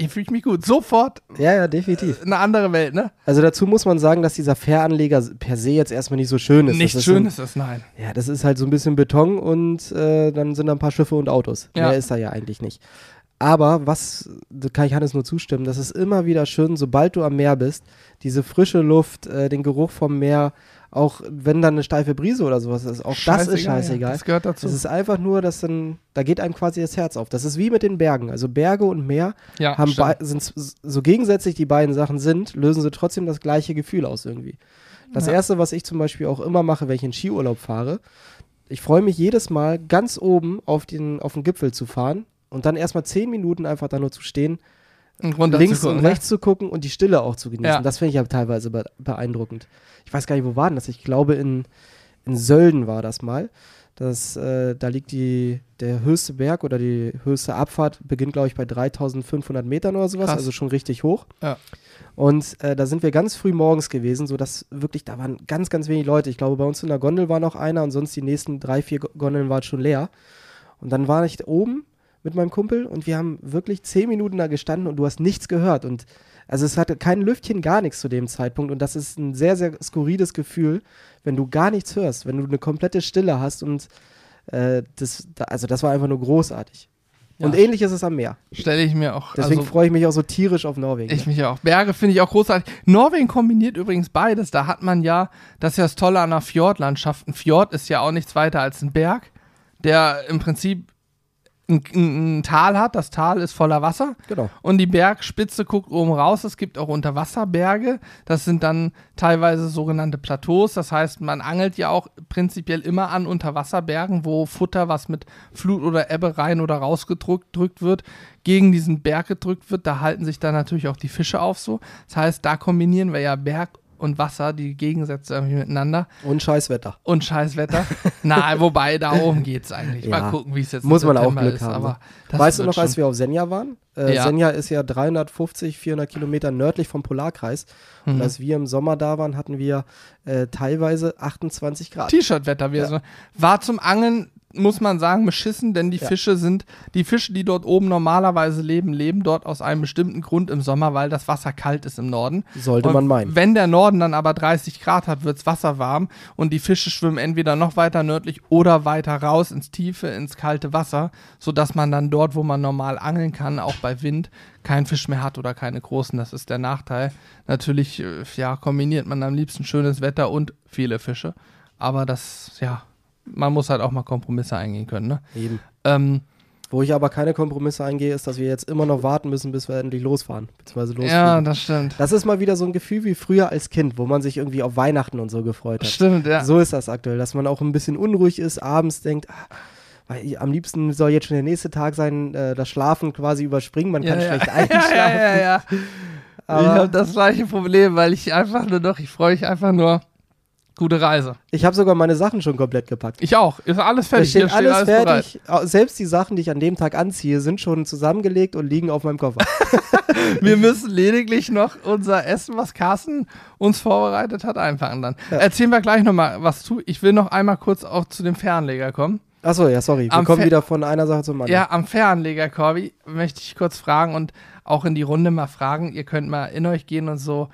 hier fühle ich mich gut. Sofort. Ja, ja, definitiv. Eine andere Welt, ne? Also dazu muss man sagen, dass dieser Fähranleger per se jetzt erstmal nicht so schön ist. Nicht schön ist das, nein. Ja, das ist halt so ein bisschen Beton und äh, dann sind da ein paar Schiffe und Autos. Ja. Mehr ist da ja eigentlich nicht. Aber was, da kann ich Hannes nur zustimmen, das ist immer wieder schön, sobald du am Meer bist, diese frische Luft, äh, den Geruch vom Meer auch wenn dann eine steife Brise oder sowas ist, auch scheißegal, das ist scheißegal. Ja, das gehört dazu. Es ist einfach nur, dass dann, da geht einem quasi das Herz auf. Das ist wie mit den Bergen. Also Berge und Meer ja, haben sind so gegensätzlich die beiden Sachen sind, lösen sie trotzdem das gleiche Gefühl aus irgendwie. Das ja. erste, was ich zum Beispiel auch immer mache, wenn ich in Skiurlaub fahre, ich freue mich jedes Mal ganz oben auf den, auf den Gipfel zu fahren und dann erstmal zehn Minuten einfach da nur zu stehen links und ne? rechts ne? zu gucken und die Stille auch zu genießen. Ja. Das finde ich ja teilweise beeindruckend. Ich weiß gar nicht, wo war denn das? Ich glaube, in, in Sölden war das mal. Das, äh, da liegt die, der höchste Berg oder die höchste Abfahrt, beginnt, glaube ich, bei 3500 Metern oder sowas, Krass. also schon richtig hoch. Ja. Und äh, da sind wir ganz früh morgens gewesen, sodass wirklich, da waren ganz, ganz wenig Leute. Ich glaube, bei uns in der Gondel war noch einer und sonst die nächsten drei, vier Gondeln waren schon leer. Und dann war ich oben mit meinem Kumpel und wir haben wirklich zehn Minuten da gestanden und du hast nichts gehört. Und also es hatte kein Lüftchen, gar nichts zu dem Zeitpunkt. Und das ist ein sehr, sehr skurriles Gefühl, wenn du gar nichts hörst, wenn du eine komplette Stille hast und äh, das, also das war einfach nur großartig. Ja. Und ähnlich ist es am Meer. Stelle ich mir auch. Deswegen also, freue ich mich auch so tierisch auf Norwegen. Ich mich auch. Berge finde ich auch großartig. Norwegen kombiniert übrigens beides. Da hat man ja, das ist ja das Tolle an einer Fjordlandschaft. Ein Fjord ist ja auch nichts weiter als ein Berg, der im Prinzip ein, ein, Tal hat, das Tal ist voller Wasser. Genau. Und die Bergspitze guckt oben raus. Es gibt auch Unterwasserberge. Das sind dann teilweise sogenannte Plateaus. Das heißt, man angelt ja auch prinzipiell immer an Unterwasserbergen, wo Futter, was mit Flut oder Ebbe rein oder rausgedrückt wird, gegen diesen Berg gedrückt wird. Da halten sich dann natürlich auch die Fische auf so. Das heißt, da kombinieren wir ja Berg und Wasser, die Gegensätze irgendwie miteinander. Und Scheißwetter. Und Scheißwetter. [LAUGHS] Na, wobei, da oben geht es eigentlich. Ja. Mal gucken, wie es jetzt Muss man auch Glück ist, haben. Ne? weißt du noch, als wir auf Senja waren? Äh, ja. Senja ist ja 350, 400 Kilometer nördlich vom Polarkreis. Mhm. Und als wir im Sommer da waren, hatten wir äh, teilweise 28 Grad. T-Shirt-Wetter ja. so. war zum Angeln, muss man sagen, beschissen, denn die ja. Fische sind, die Fische, die dort oben normalerweise leben, leben dort aus einem bestimmten Grund im Sommer, weil das Wasser kalt ist im Norden. Sollte und man meinen. Wenn der Norden dann aber 30 Grad hat, wird es wasserwarm und die Fische schwimmen entweder noch weiter nördlich oder weiter raus ins Tiefe, ins kalte Wasser, sodass man dann dort, wo man normal angeln kann, auch bei Wind keinen Fisch mehr hat oder keine großen. Das ist der Nachteil. Natürlich, äh, ja, kombiniert man am liebsten schönes Wetter und viele Fische. Aber das, ja, man muss halt auch mal Kompromisse eingehen können. Ne? Eben. Ähm, wo ich aber keine Kompromisse eingehe, ist, dass wir jetzt immer noch warten müssen, bis wir endlich losfahren. Beziehungsweise losfliegen. Ja, das stimmt. Das ist mal wieder so ein Gefühl wie früher als Kind, wo man sich irgendwie auf Weihnachten und so gefreut hat. Stimmt, ja. So ist das aktuell, dass man auch ein bisschen unruhig ist, abends denkt, ah, weil ich, am liebsten soll jetzt schon der nächste Tag sein, äh, das Schlafen quasi überspringen, man kann ja, schlecht [LAUGHS] einschlafen. Ja, ja, ja, Aber ich habe das gleiche Problem, weil ich einfach nur noch, ich freue mich einfach nur. Gute Reise. Ich habe sogar meine Sachen schon komplett gepackt. Ich auch. Ist alles fertig. Steht, steht, alles, alles fertig. Bereit. Selbst die Sachen, die ich an dem Tag anziehe, sind schon zusammengelegt und liegen auf meinem Koffer. [LAUGHS] Wir müssen lediglich noch unser Essen, was Carsten uns vorbereitet hat, einfangen dann. Ja. Erzählen wir gleich nochmal was zu. Ich will noch einmal kurz auch zu dem Fernleger kommen. Achso, ja, sorry. Wir am kommen Fer wieder von einer Sache zum anderen. Ja, am Fernleger, Corby, möchte ich kurz fragen und auch in die Runde mal fragen. Ihr könnt mal in euch gehen und so,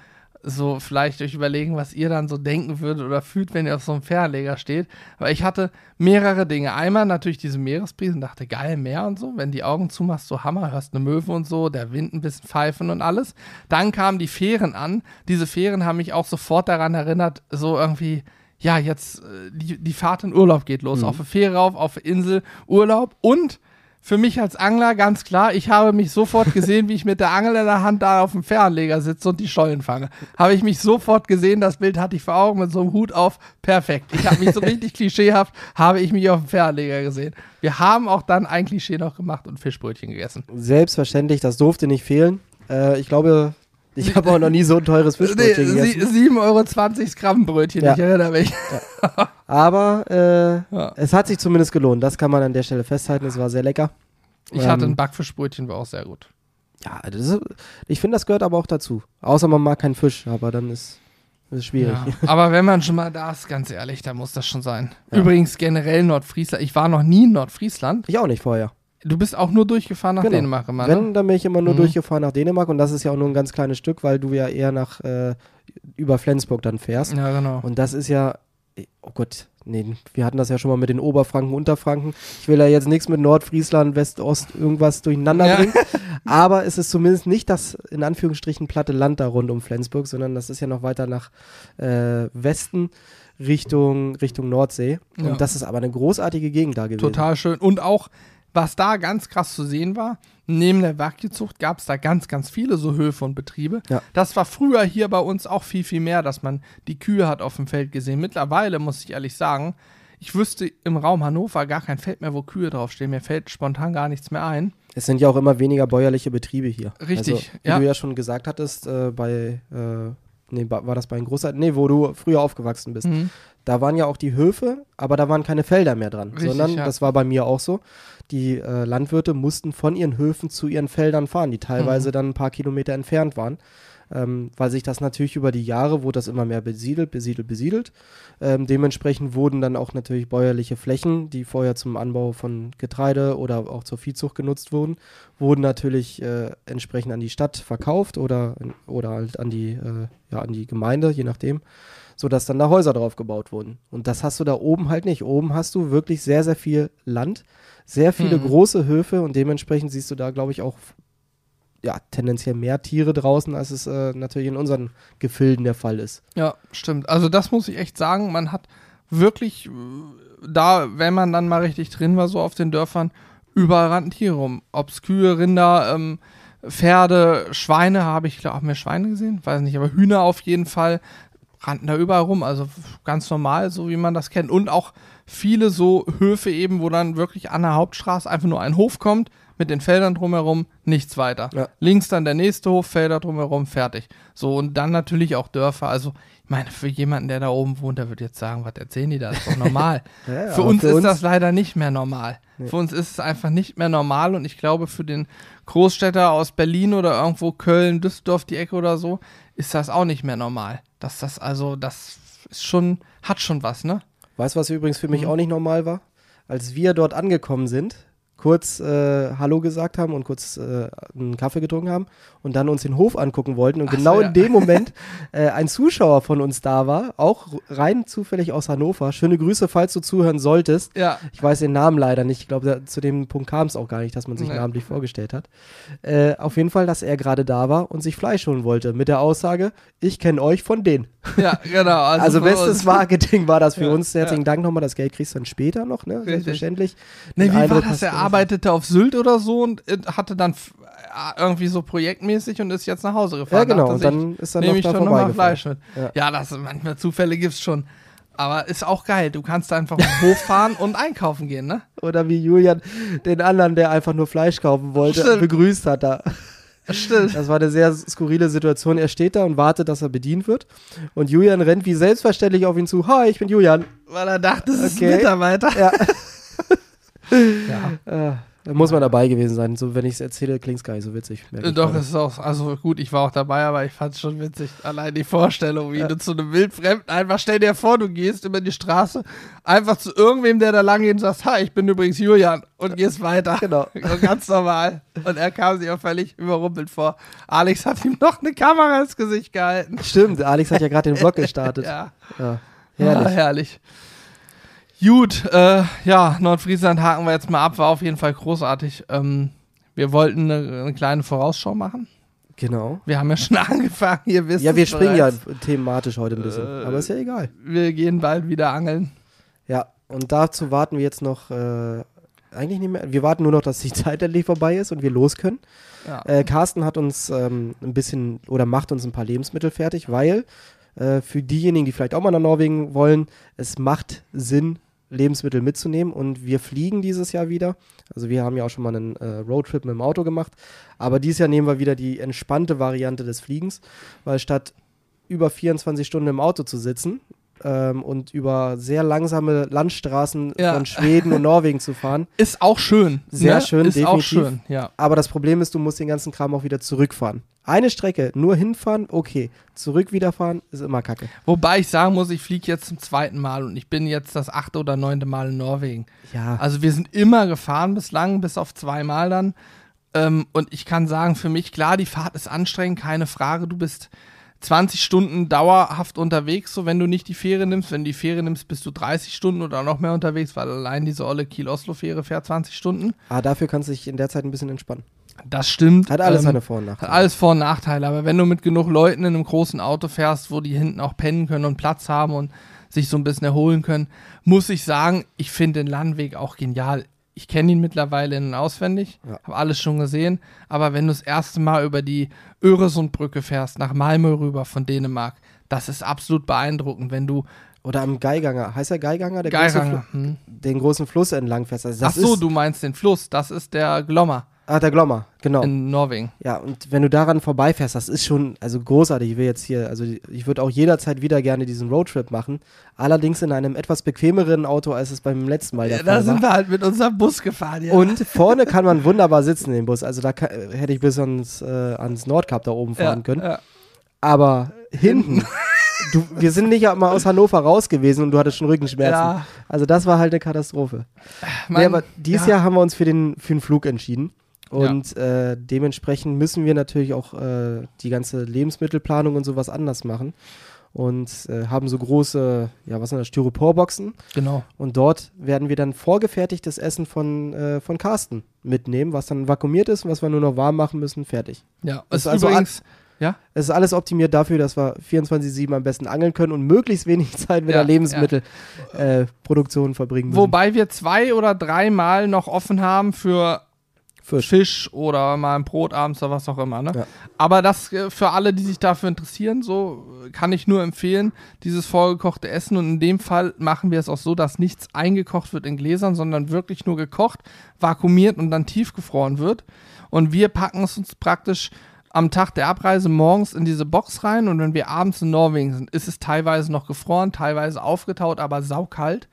so vielleicht euch überlegen, was ihr dann so denken würdet oder fühlt, wenn ihr auf so einem Fernleger steht. Weil ich hatte mehrere Dinge. Einmal natürlich diese Meeresbrisen, dachte, geil, Meer und so. Wenn die Augen zumachst, so Hammer, hörst eine Möwe und so, der Wind ein bisschen pfeifen und alles. Dann kamen die Fähren an. Diese Fähren haben mich auch sofort daran erinnert, so irgendwie ja, jetzt äh, die, die Fahrt in Urlaub geht los. Mhm. Auf der Fähre rauf, auf der Insel, Urlaub und für mich als Angler ganz klar, ich habe mich sofort [LAUGHS] gesehen, wie ich mit der Angel in der Hand da auf dem Fähranleger sitze und die Schollen fange. Habe ich mich sofort gesehen, das Bild hatte ich vor Augen mit so einem Hut auf, perfekt. Ich habe mich so [LAUGHS] richtig klischeehaft, habe ich mich auf dem Fähranleger gesehen. Wir haben auch dann ein Klischee noch gemacht und Fischbrötchen gegessen. Selbstverständlich, das durfte nicht fehlen. Äh, ich glaube, ich habe auch noch nie so ein teures äh, Fischbrötchen nee, gegessen. 7,20 Euro Gramm Brötchen, ja. ich erinnere mich. Ja. Aber äh, ja. es hat sich zumindest gelohnt. Das kann man an der Stelle festhalten. Es war sehr lecker. Ich hatte ähm, ein Backfischbrötchen, war auch sehr gut. Ja, ist, ich finde, das gehört aber auch dazu. Außer man mag keinen Fisch, aber dann ist es schwierig. Ja, aber wenn man schon mal da ist, ganz ehrlich, dann muss das schon sein. Ja. Übrigens generell Nordfriesland. Ich war noch nie in Nordfriesland. Ich auch nicht vorher. Du bist auch nur durchgefahren nach genau. Dänemark immer, ne? Wenn, dann bin ich immer nur mhm. durchgefahren nach Dänemark und das ist ja auch nur ein ganz kleines Stück, weil du ja eher nach äh, über Flensburg dann fährst. Ja, genau. Und das ist ja, äh, oh Gott, nee, wir hatten das ja schon mal mit den Oberfranken, Unterfranken. Ich will ja jetzt nichts mit Nordfriesland, West-Ost, irgendwas durcheinander ja. bringen. [LAUGHS] Aber es ist zumindest nicht das, in Anführungsstrichen, platte Land da rund um Flensburg, sondern das ist ja noch weiter nach äh, Westen. Richtung, Richtung Nordsee. Und ja. das ist aber eine großartige Gegend da gewesen. Total schön. Und auch was da ganz krass zu sehen war, neben der Wackiezucht gab es da ganz, ganz viele so Höfe und Betriebe. Ja. Das war früher hier bei uns auch viel, viel mehr, dass man die Kühe hat auf dem Feld gesehen. Mittlerweile muss ich ehrlich sagen, ich wüsste im Raum Hannover gar kein Feld mehr, wo Kühe draufstehen. Mir fällt spontan gar nichts mehr ein. Es sind ja auch immer weniger bäuerliche Betriebe hier. Richtig, also, wie ja. du ja schon gesagt hattest, äh, bei, äh, nee, war das bei den Großeltern, nee, wo du früher aufgewachsen bist. Mhm. Da waren ja auch die Höfe, aber da waren keine Felder mehr dran, Richtig, sondern ja. das war bei mir auch so die äh, Landwirte mussten von ihren Höfen zu ihren Feldern fahren, die teilweise mhm. dann ein paar Kilometer entfernt waren, ähm, weil sich das natürlich über die Jahre wurde das immer mehr besiedelt, besiedelt, besiedelt. Ähm, dementsprechend wurden dann auch natürlich bäuerliche Flächen, die vorher zum Anbau von Getreide oder auch zur Viehzucht genutzt wurden, wurden natürlich äh, entsprechend an die Stadt verkauft oder, oder halt an die, äh, ja, an die Gemeinde, je nachdem sodass dann da Häuser drauf gebaut wurden. Und das hast du da oben halt nicht. Oben hast du wirklich sehr, sehr viel Land, sehr viele mhm. große Höfe und dementsprechend siehst du da, glaube ich, auch ja, tendenziell mehr Tiere draußen, als es äh, natürlich in unseren Gefilden der Fall ist. Ja, stimmt. Also das muss ich echt sagen, man hat wirklich äh, da, wenn man dann mal richtig drin war, so auf den Dörfern, überall rannten Tiere rum. Ob es Kühe, Rinder, ähm, Pferde, Schweine habe ich, glaube haben wir Schweine gesehen? Weiß nicht, aber Hühner auf jeden Fall, rannten da überall rum. Also ganz normal, so wie man das kennt. Und auch viele so Höfe eben, wo dann wirklich an der Hauptstraße einfach nur ein Hof kommt, mit den Feldern drumherum, nichts weiter. Ja. Links dann der nächste Hof, Felder drumherum, fertig. So, und dann natürlich auch Dörfer. Also, ich meine, für jemanden, der da oben wohnt, der würde jetzt sagen, was erzählen die da? Ist doch normal. [LAUGHS] ja, für uns für ist uns? das leider nicht mehr normal. Nee. Für uns ist es einfach nicht mehr normal und ich glaube, für den Großstädter aus Berlin oder irgendwo Köln, Düsseldorf, die Ecke oder so, ist das auch nicht mehr normal. Dass das also, das ist schon, hat schon was, ne? Weißt du, was übrigens für mich mhm. auch nicht normal war? Als wir dort angekommen sind, kurz äh, Hallo gesagt haben und kurz äh, einen Kaffee getrunken haben und dann uns den Hof angucken wollten. Und Ach genau ja. in dem Moment [LAUGHS] äh, ein Zuschauer von uns da war, auch rein zufällig aus Hannover. Schöne Grüße, falls du zuhören solltest. Ja. Ich weiß den Namen leider nicht. Ich glaube, zu dem Punkt kam es auch gar nicht, dass man sich nee. namentlich vorgestellt hat. Äh, auf jeden Fall, dass er gerade da war und sich Fleisch holen wollte. Mit der Aussage, ich kenne euch von denen. Ja, genau. [LAUGHS] Also, also bestes uns. Marketing war das für ja, uns. Herzlichen ja. Dank nochmal. Das Geld kriegst du dann später noch, ne? Selbstverständlich. Nee, wie Eindruck war das der Abend? arbeitete auf Sylt oder so und äh, hatte dann äh, irgendwie so projektmäßig und ist jetzt nach Hause gefahren. Ja, genau. Und dann ich, ist er noch ich da schon nochmal Fleisch mit. Ja. ja, das manchmal Zufälle gibt es schon. Aber ist auch geil. Du kannst einfach hochfahren und einkaufen gehen, ne? [LAUGHS] Oder wie Julian den anderen, der einfach nur Fleisch kaufen wollte, Stimmt. begrüßt hat da. Stimmt. Das war eine sehr skurrile Situation. Er steht da und wartet, dass er bedient wird. Und Julian rennt wie selbstverständlich auf ihn zu. Hi, ich bin Julian. Weil er dachte, es okay. ist ein Mitarbeiter. Ja. [LAUGHS] ja. Äh, da muss man dabei gewesen sein. So, wenn ich es erzähle, klingt es gar nicht so witzig. Äh, doch, es ist auch, also gut, ich war auch dabei, aber ich fand es schon witzig. Allein die Vorstellung, wie ja. du zu einem Wildfremden einfach, stell dir vor, du gehst über die Straße einfach zu irgendwem, der da lang geht und sagst, hi, ich bin übrigens Julian und gehst weiter. Genau. Und [LAUGHS] ganz normal. Und er kam sich auch völlig überrumpelt vor. Alex hat ihm noch eine Kamera ins Gesicht gehalten. Stimmt, Alex hat ja gerade den Vlog gestartet. [LAUGHS] ja. ja. Herrlich. Ja, ah, herrlich. Gut, äh, ja, Nordfriesland haken wir jetzt mal ab, war auf jeden Fall großartig. Ähm, wir wollten eine, eine, kleine Vorausschau machen. Genau. Wir haben ja schon [LAUGHS] angefangen, ihr wisst. Ja, wir springen bereits. ja thematisch heute ein bisschen, äh, aber ist ja äh, egal. Wir gehen bald wieder angeln. Ja, und dazu warten wir jetzt noch, äh, eigentlich nicht mehr, wir warten nur noch, dass die [LAUGHS] Zeit endlich vorbei ist und wir los können. Ja. Äh, Carsten hat uns ähm, ein bisschen oder macht uns ein paar Lebensmittel fertig, weil äh, für diejenigen, die vielleicht auch mal nach Norwegen wollen, es macht Sinn, Lebensmittel mitzunehmen. Und wir fliegen dieses Jahr wieder. Also wir haben ja auch schon mal einen äh, Roadtrip mit dem Auto gemacht. Aber dieses Jahr nehmen wir wieder die entspannte Variante des Fliegens, weil statt über 24 Stunden im Auto zu sitzen, ähm, und über sehr langsame Landstraßen ja. von Schweden und Norwegen zu fahren. [LAUGHS] Ist auch schön. Sehr ne? schön, ist definitiv. Auch schön, ja. Aber das Problem ist, du musst den ganzen Kram auch wieder zurückfahren. Eine Strecke, nur hinfahren, okay. Zurück wiederfahren ist immer kacke. Wobei ich sagen muss, ich fliege jetzt zum zweiten Mal und ich bin jetzt das achte oder neunte Mal in Norwegen. Ja. Also wir sind immer gefahren bislang, bis auf zweimal dann. Ähm, und ich kann sagen, für mich, klar, die Fahrt ist anstrengend, keine Frage. Du bist 20 Stunden dauerhaft unterwegs, so wenn du nicht die Fähre nimmst. Wenn du die Fähre nimmst, bist du 30 Stunden oder noch mehr unterwegs, weil allein diese olle Kiel-Oslo-Fähre fährt 20 Stunden. Ah, dafür kannst du dich in der Zeit ein bisschen entspannen. Das stimmt. Hat alles ähm, seine Vor- und Nachteile. Hat alles Vor- und Nachteile. Aber wenn du mit genug Leuten in einem großen Auto fährst, wo die hinten auch pennen können und Platz haben und sich so ein bisschen erholen können, muss ich sagen, ich finde den Landweg auch genial ich kenne ihn mittlerweile in- und auswendig, ja. habe alles schon gesehen. Aber wenn du das erste Mal über die Öresundbrücke fährst, nach Malmö rüber von Dänemark, das ist absolut beeindruckend, wenn du. Oder am Geiganger, heißt der Geiganger? Der Geiganger. Große hm. Den großen Fluss entlang fährst. Also Ach so, ist- du meinst den Fluss, das ist der Glommer. Ah, der Glommer, genau. In Norwegen. Ja, und wenn du daran vorbeifährst, das ist schon, also großartig. Ich will jetzt hier, also ich würde auch jederzeit wieder gerne diesen Roadtrip machen. Allerdings in einem etwas bequemeren Auto, als es beim letzten Mal der ja, Fall war. Ja, Da sind wir halt mit unserem Bus gefahren, ja. Und vorne kann man wunderbar sitzen im Bus. Also da kann, hätte ich bis ans, äh, ans Nordkap da oben fahren ja, können. Ja. Aber hinten. Du, wir sind nicht mal aus Hannover raus gewesen und du hattest schon Rückenschmerzen. Ja. Also das war halt eine Katastrophe. Mann, nee, aber dieses ja. Jahr haben wir uns für den, für den Flug entschieden. Und ja. äh, dementsprechend müssen wir natürlich auch äh, die ganze Lebensmittelplanung und sowas anders machen. Und äh, haben so große, ja, was sind das, Styroporboxen. Genau. Und dort werden wir dann vorgefertigtes Essen von, äh, von Carsten mitnehmen, was dann vakuumiert ist und was wir nur noch warm machen müssen, fertig. Ja, es ist also übrigens, ja? Es ist alles optimiert dafür, dass wir 24-7 am besten angeln können und möglichst wenig [LAUGHS] Zeit mit ja, der Lebensmittelproduktion ja. äh, verbringen müssen. Wobei wir zwei oder dreimal noch offen haben für Fisch. Fisch oder mal ein Brot abends oder was auch immer. Ne? Ja. Aber das äh, für alle, die sich dafür interessieren, so äh, kann ich nur empfehlen, dieses vorgekochte Essen. Und in dem Fall machen wir es auch so, dass nichts eingekocht wird in Gläsern, sondern wirklich nur gekocht, vakuumiert und dann tiefgefroren wird. Und wir packen es uns praktisch am Tag der Abreise morgens in diese Box rein und wenn wir abends in Norwegen sind, ist es teilweise noch gefroren, teilweise aufgetaut, aber saukalt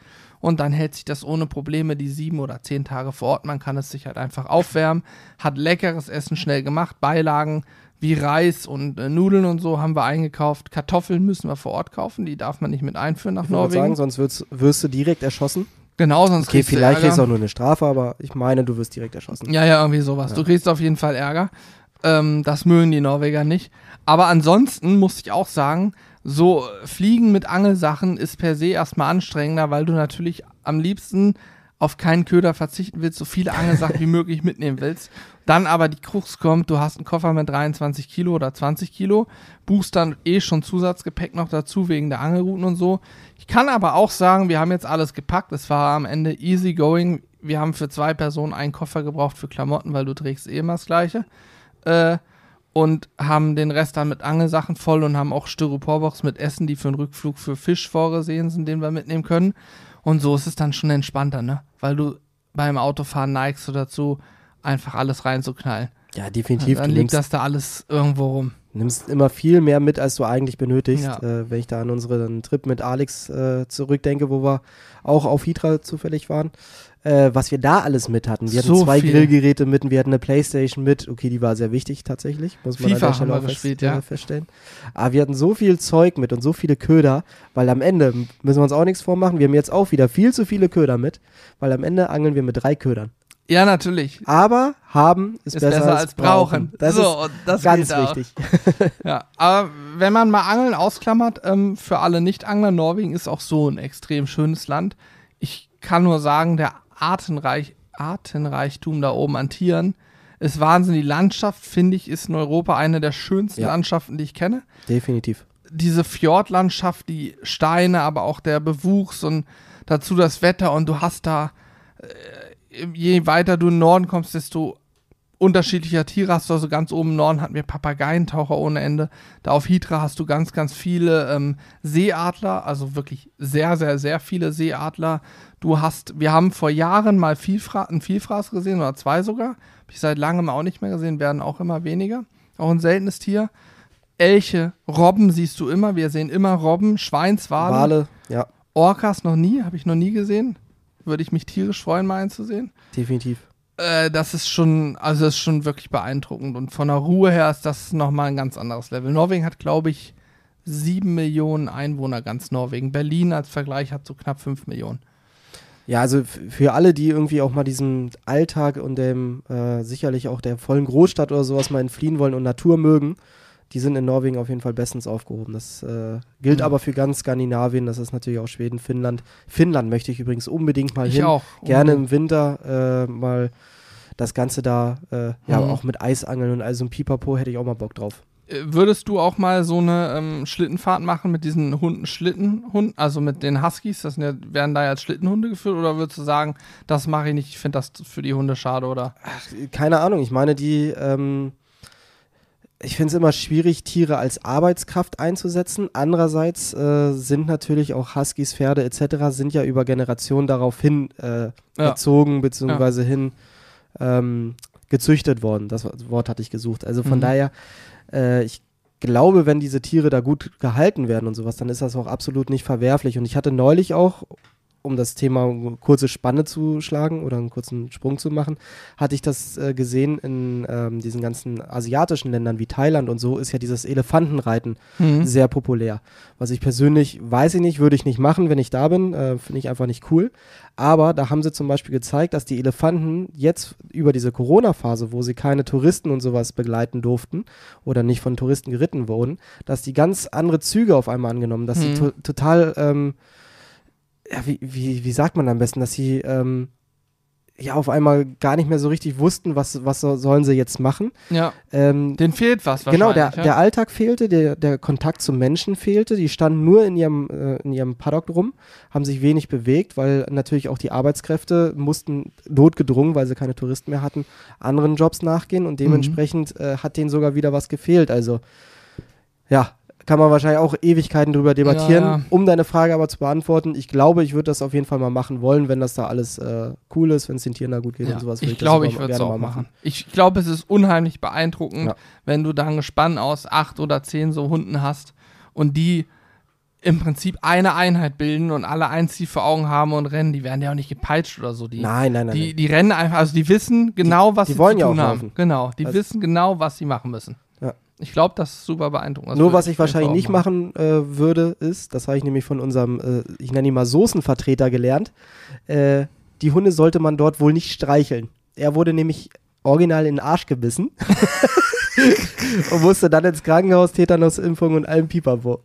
und dann hält sich das ohne Probleme die sieben oder zehn Tage vor Ort. Man kann es sich halt einfach aufwärmen, hat leckeres Essen schnell gemacht, Beilagen wie Reis und äh, Nudeln und so haben wir eingekauft. Kartoffeln müssen wir vor Ort kaufen, die darf man nicht mit einführen nach ich Norwegen. Sagen, sonst wirst, wirst du direkt erschossen. Genau, sonst okay, kriegst du Ärger. vielleicht ist auch nur eine Strafe, aber ich meine, du wirst direkt erschossen. Ja, ja, irgendwie sowas. Ja. Du kriegst auf jeden Fall Ärger. Ähm, das mögen die Norweger nicht. Aber ansonsten muss ich auch sagen, so äh, Fliegen mit Angelsachen ist per se erstmal anstrengender, weil du natürlich am liebsten auf keinen Köder verzichten willst, so viele Angelsachen wie [LAUGHS] möglich mitnehmen willst. Dann aber die Krux kommt, du hast einen Koffer mit 23 Kilo oder 20 Kilo, buchst dann eh schon Zusatzgepäck noch dazu wegen der Angelrouten und so. Ich kann aber auch sagen, wir haben jetzt alles gepackt. Es war am Ende easy going. Wir haben für zwei Personen einen Koffer gebraucht für Klamotten, weil du trägst eh immer das Gleiche. Äh, und haben den Rest dann mit Angelsachen voll und haben auch Styroporbox mit Essen, die für einen Rückflug für Fisch vorgesehen sind, den wir mitnehmen können. Und so ist es dann schon entspannter, ne? Weil du beim Autofahren neigst du dazu, einfach alles reinzuknallen. Ja, definitiv. Dann liegt das da alles irgendwo rum. Nimmst immer viel mehr mit, als du eigentlich benötigst. Ja. Äh, wenn ich da an unseren Trip mit Alex äh, zurückdenke, wo wir auch auf Hydra zufällig waren, äh, was wir da alles mit hatten. Wir hatten zwei viel. Grillgeräte mit, wir hatten eine Playstation mit. Okay, die war sehr wichtig tatsächlich, muss man FIFA an der auch fest, gespielt, ja. Äh, feststellen. Aber wir hatten so viel Zeug mit und so viele Köder, weil am Ende, müssen wir uns auch nichts vormachen, wir haben jetzt auch wieder viel zu viele Köder mit, weil am Ende angeln wir mit drei Ködern. Ja, natürlich. Aber haben ist, ist besser, besser, als, als brauchen. brauchen. Das so, ist das ganz wichtig. [LAUGHS] ja, aber wenn man mal Angeln ausklammert, ähm, für alle Nicht-Angler, Norwegen ist auch so ein extrem schönes Land. Ich kann nur sagen, der Artenreich, Artenreichtum da oben an Tieren ist Wahnsinn. Die Landschaft, finde ich, ist in Europa eine der schönsten ja. Landschaften, die ich kenne. Definitiv. Diese Fjordlandschaft, die Steine, aber auch der Bewuchs und dazu das Wetter und du hast da, äh, je weiter du in den Norden kommst, desto unterschiedlicher Tiere hast du also ganz oben im Norden hatten wir Papageientaucher ohne Ende. Da auf Hydra hast du ganz, ganz viele ähm, Seeadler, also wirklich sehr, sehr, sehr viele Seeadler. Du hast, wir haben vor Jahren mal Vielfra einen Vielfraß gesehen oder zwei sogar. Habe ich seit langem auch nicht mehr gesehen, werden auch immer weniger. Auch ein seltenes Tier. Elche, Robben siehst du immer. Wir sehen immer Robben, Schweinswale. Wale, ja. Orcas noch nie, habe ich noch nie gesehen. Würde ich mich tierisch freuen, mal einzusehen. Definitiv. Äh, das ist schon, also das ist schon wirklich beeindruckend. Und von der Ruhe her ist das nochmal ein ganz anderes Level. Norwegen hat, glaube ich, sieben Millionen Einwohner, ganz Norwegen. Berlin als Vergleich hat so knapp fünf Millionen. Ja, also für alle, die irgendwie auch mal diesem Alltag und dem äh, sicherlich auch der vollen Großstadt oder sowas mal entfliehen wollen und Natur mögen, die sind in Norwegen auf jeden Fall bestens aufgehoben. Das äh, gilt mhm. aber für ganz Skandinavien, das ist natürlich auch Schweden, Finnland. Finnland möchte ich übrigens unbedingt mal ich hin. Auch. Gerne im Winter äh, mal das Ganze da, äh, ja, mhm. auch mit Eisangeln und also ein Pipapo hätte ich auch mal Bock drauf. Äh, würdest du auch mal so eine ähm, Schlittenfahrt machen mit diesen Hunden Schlittenhunden, also mit den Huskies, das ja, werden da ja als Schlittenhunde geführt oder würdest du sagen, das mache ich nicht, ich finde das für die Hunde schade oder? Ach, keine Ahnung, ich meine, die, ähm, ich finde es immer schwierig, Tiere als Arbeitskraft einzusetzen. Andererseits äh, sind natürlich auch Huskies, Pferde etc. sind ja über Generationen darauf hin äh, erzogen bzw. Ja. hin ähm, gezüchtet worden. Das Wort hatte ich gesucht. Also von mhm. daher, äh, ich glaube, wenn diese Tiere da gut gehalten werden und sowas, dann ist das auch absolut nicht verwerflich. Und ich hatte neulich auch um das Thema kurze Spanne zu schlagen oder einen kurzen Sprung zu machen, hatte ich das äh, gesehen in ähm, diesen ganzen asiatischen Ländern wie Thailand und so, ist ja dieses Elefantenreiten mhm. sehr populär. Was ich persönlich, weiß ich nicht, würde ich nicht machen, wenn ich da bin, äh, finde ich einfach nicht cool. Aber da haben sie zum Beispiel gezeigt, dass die Elefanten jetzt über diese Corona-Phase, wo sie keine Touristen und sowas begleiten durften oder nicht von Touristen geritten wurden, dass die ganz andere Züge auf einmal angenommen, dass sie mhm. to total ähm, ja, wie, wie, wie sagt man am besten, dass sie ähm, ja auf einmal gar nicht mehr so richtig wussten, was, was sollen sie jetzt machen. Ja. Ähm, Den fehlt was Genau, der, ja. der Alltag fehlte, der, der Kontakt zu Menschen fehlte. Die standen nur in ihrem, äh, in ihrem Paddock rum, haben sich wenig bewegt, weil natürlich auch die Arbeitskräfte mussten notgedrungen, weil sie keine Touristen mehr hatten, anderen Jobs nachgehen und mhm. dementsprechend mhm. äh, hat denen sogar wieder was gefehlt. Also ja, kann man wahrscheinlich auch Ewigkeiten drüber debattieren. Ja. Um deine Frage aber zu beantworten, ich glaube, ich würde das auf jeden Fall mal machen wollen, wenn das da alles äh, cool ist, wenn es den Tieren da gut geht ja. und sowas. Ich glaube, ich würde es auch mal machen. Ich glaube, es ist unheimlich beeindruckend, ja. wenn du da ein Gespann aus acht oder zehn so Hunden hast und die im Prinzip eine Einheit bilden und alle ein Ziel vor Augen haben und rennen. Die werden ja auch nicht gepeitscht oder so. Die, nein, nein, nein. Die, die rennen einfach, also die wissen genau, die, was die sie wollen zu tun ja auch haben. Laufen. Genau, die also wissen genau, was sie machen müssen. Ich glaube, das ist super beeindruckend. Das Nur was ich wahrscheinlich nicht machen, äh, würde, ist, das habe ich nämlich von unserem, äh, ich nenne ihn mal Soßenvertreter gelernt, äh, die Hunde sollte man dort wohl nicht streicheln. Er wurde nämlich original in den Arsch gebissen [LAUGHS] und musste dann ins Krankenhaus, Tetanusimpfung und allem Pipapo.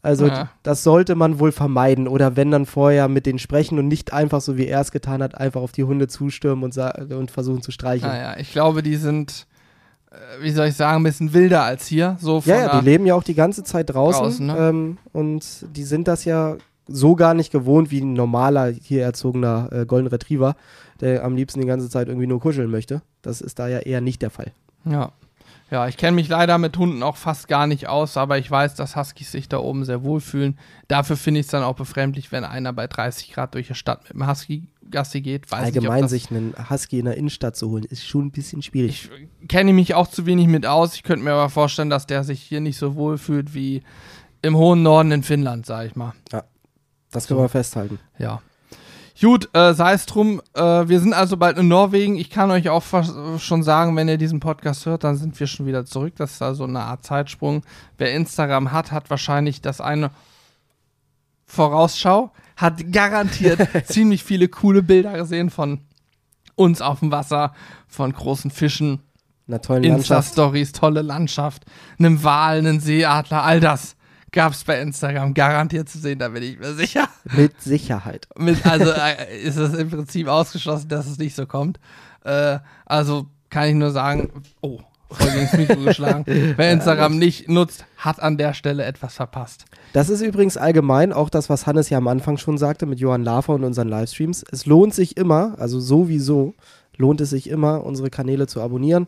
Also ja. das sollte man wohl vermeiden oder wenn dann vorher mit denen sprechen und nicht einfach so wie er es getan hat, einfach auf die Hunde zustürmen und, und versuchen zu streicheln. Naja, ich glaube, die sind äh, wie soll ich sagen, ein bisschen wilder als hier. So ja, ja, die leben ja auch die ganze Zeit draußen, draußen ne? ähm, und die sind das ja so gar nicht gewohnt wie ein normaler hier erzogener äh, Golden Retriever, der am liebsten die ganze Zeit irgendwie nur kuscheln möchte. Das ist da ja eher nicht der Fall. Ja. Ja, ich kenne mich leider mit Hunden auch fast gar nicht aus, aber ich weiß, dass Huskies sich da oben sehr wohl fühlen. Dafür finde ich es dann auch befremdlich, wenn einer bei 30 Grad durch die Stadt mit dem Husky Gassi geht. Weiß Allgemein nicht, sich einen Husky in der Innenstadt zu holen, ist schon ein bisschen schwierig. Ich äh, kenne mich auch zu wenig mit aus. Ich könnte mir aber vorstellen, dass der sich hier nicht so wohl fühlt wie im hohen Norden in Finnland, sage ich mal. Ja, das können so. wir festhalten. Ja. Gut, äh, sei es drum. Äh, wir sind also bald in Norwegen. Ich kann euch auch äh, schon sagen, wenn ihr diesen Podcast hört, dann sind wir schon wieder zurück. Das ist also eine Art Zeitsprung. Wer Instagram hat, hat wahrscheinlich das eine Vorausschau, hat garantiert [LAUGHS] ziemlich viele coole Bilder gesehen von uns auf dem Wasser, von großen Fischen, Insta-Stories, tolle Landschaft, einem Wal, einem Seeadler, all das gab es bei Instagram garantiert zu sehen, da bin ich mir sicher. Mit Sicherheit. Mit, also [LAUGHS] äh, ist es im Prinzip ausgeschlossen, dass es nicht so kommt. Äh, also kann ich nur sagen, oh, voll ins Mikro geschlagen. [LAUGHS] Wer Instagram nicht nutzt, hat an der Stelle etwas verpasst. Das ist übrigens allgemein auch das, was Hannes ja am Anfang schon sagte mit Johann Lafer und unseren Livestreams. Es lohnt sich immer, also sowieso lohnt es sich immer, unsere Kanäle zu abonnieren,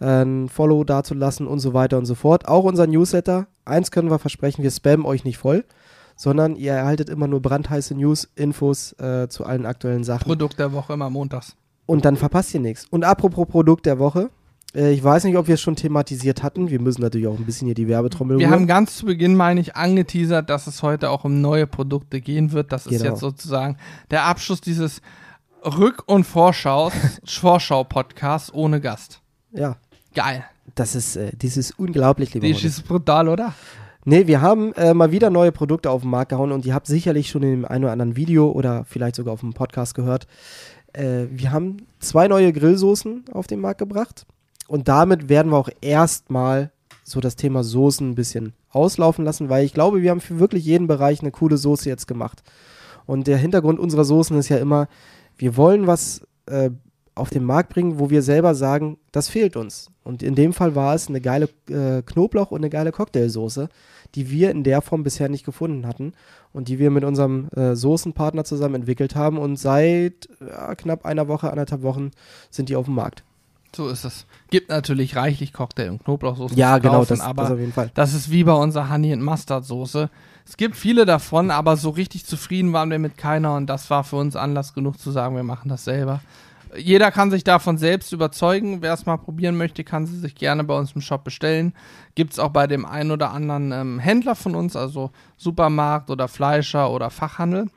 ein Follow dazulassen und so weiter und so fort. Auch unser Newsletter. Eins können wir versprechen, wir spammen euch nicht voll sondern ihr erhaltet immer nur brandheiße News, Infos äh, zu allen aktuellen Sachen. Produkt der Woche immer montags. Und dann verpasst ihr nichts. Und apropos Produkt der Woche, äh, ich weiß nicht, ob wir es schon thematisiert hatten. Wir müssen natürlich auch ein bisschen hier die Werbetrommel Wir rühren. haben ganz zu Beginn, meine ich, angeteasert, dass es heute auch um neue Produkte gehen wird. Das genau. ist jetzt sozusagen der Abschluss dieses Rück- und vorschau [LAUGHS] podcasts ohne Gast. Ja. Geil. Das ist, äh, das ist unglaublich, lieber Das ist brutal, oder? Nee, wir haben äh, mal wieder neue Produkte auf den Markt gehauen und ihr habt sicherlich schon in dem einen oder anderen Video oder vielleicht sogar auf dem Podcast gehört. Äh, wir haben zwei neue Grillsoßen auf den Markt gebracht und damit werden wir auch erstmal so das Thema Soßen ein bisschen auslaufen lassen, weil ich glaube, wir haben für wirklich jeden Bereich eine coole Soße jetzt gemacht. Und der Hintergrund unserer Soßen ist ja immer, wir wollen was äh, auf den Markt bringen, wo wir selber sagen, das fehlt uns. Und in dem Fall war es eine geile äh, Knoblauch und eine geile Cocktailsoße, die wir in der Form bisher nicht gefunden hatten und die wir mit unserem äh, Soßenpartner zusammen entwickelt haben. Und seit knapp einer Woche, anderthalb Wochen sind die auf dem Markt. So ist es. Gibt natürlich reichlich Cocktail- und Knoblauchsoße. Ja, genau, kaufen, das, aber das auf jeden Fall. Das ist wie bei unserer Honey and Mustard Soße. Es gibt viele davon, aber so richtig zufrieden waren wir mit keiner und das war für uns Anlass genug zu sagen, wir machen das selber. Jeder kann sich davon selbst überzeugen. Wer es mal probieren möchte, kann sie sich gerne bei uns im Shop bestellen. Gibt es auch bei dem einen oder anderen ähm, Händler von uns, also Supermarkt oder Fleischer oder Fachhandel.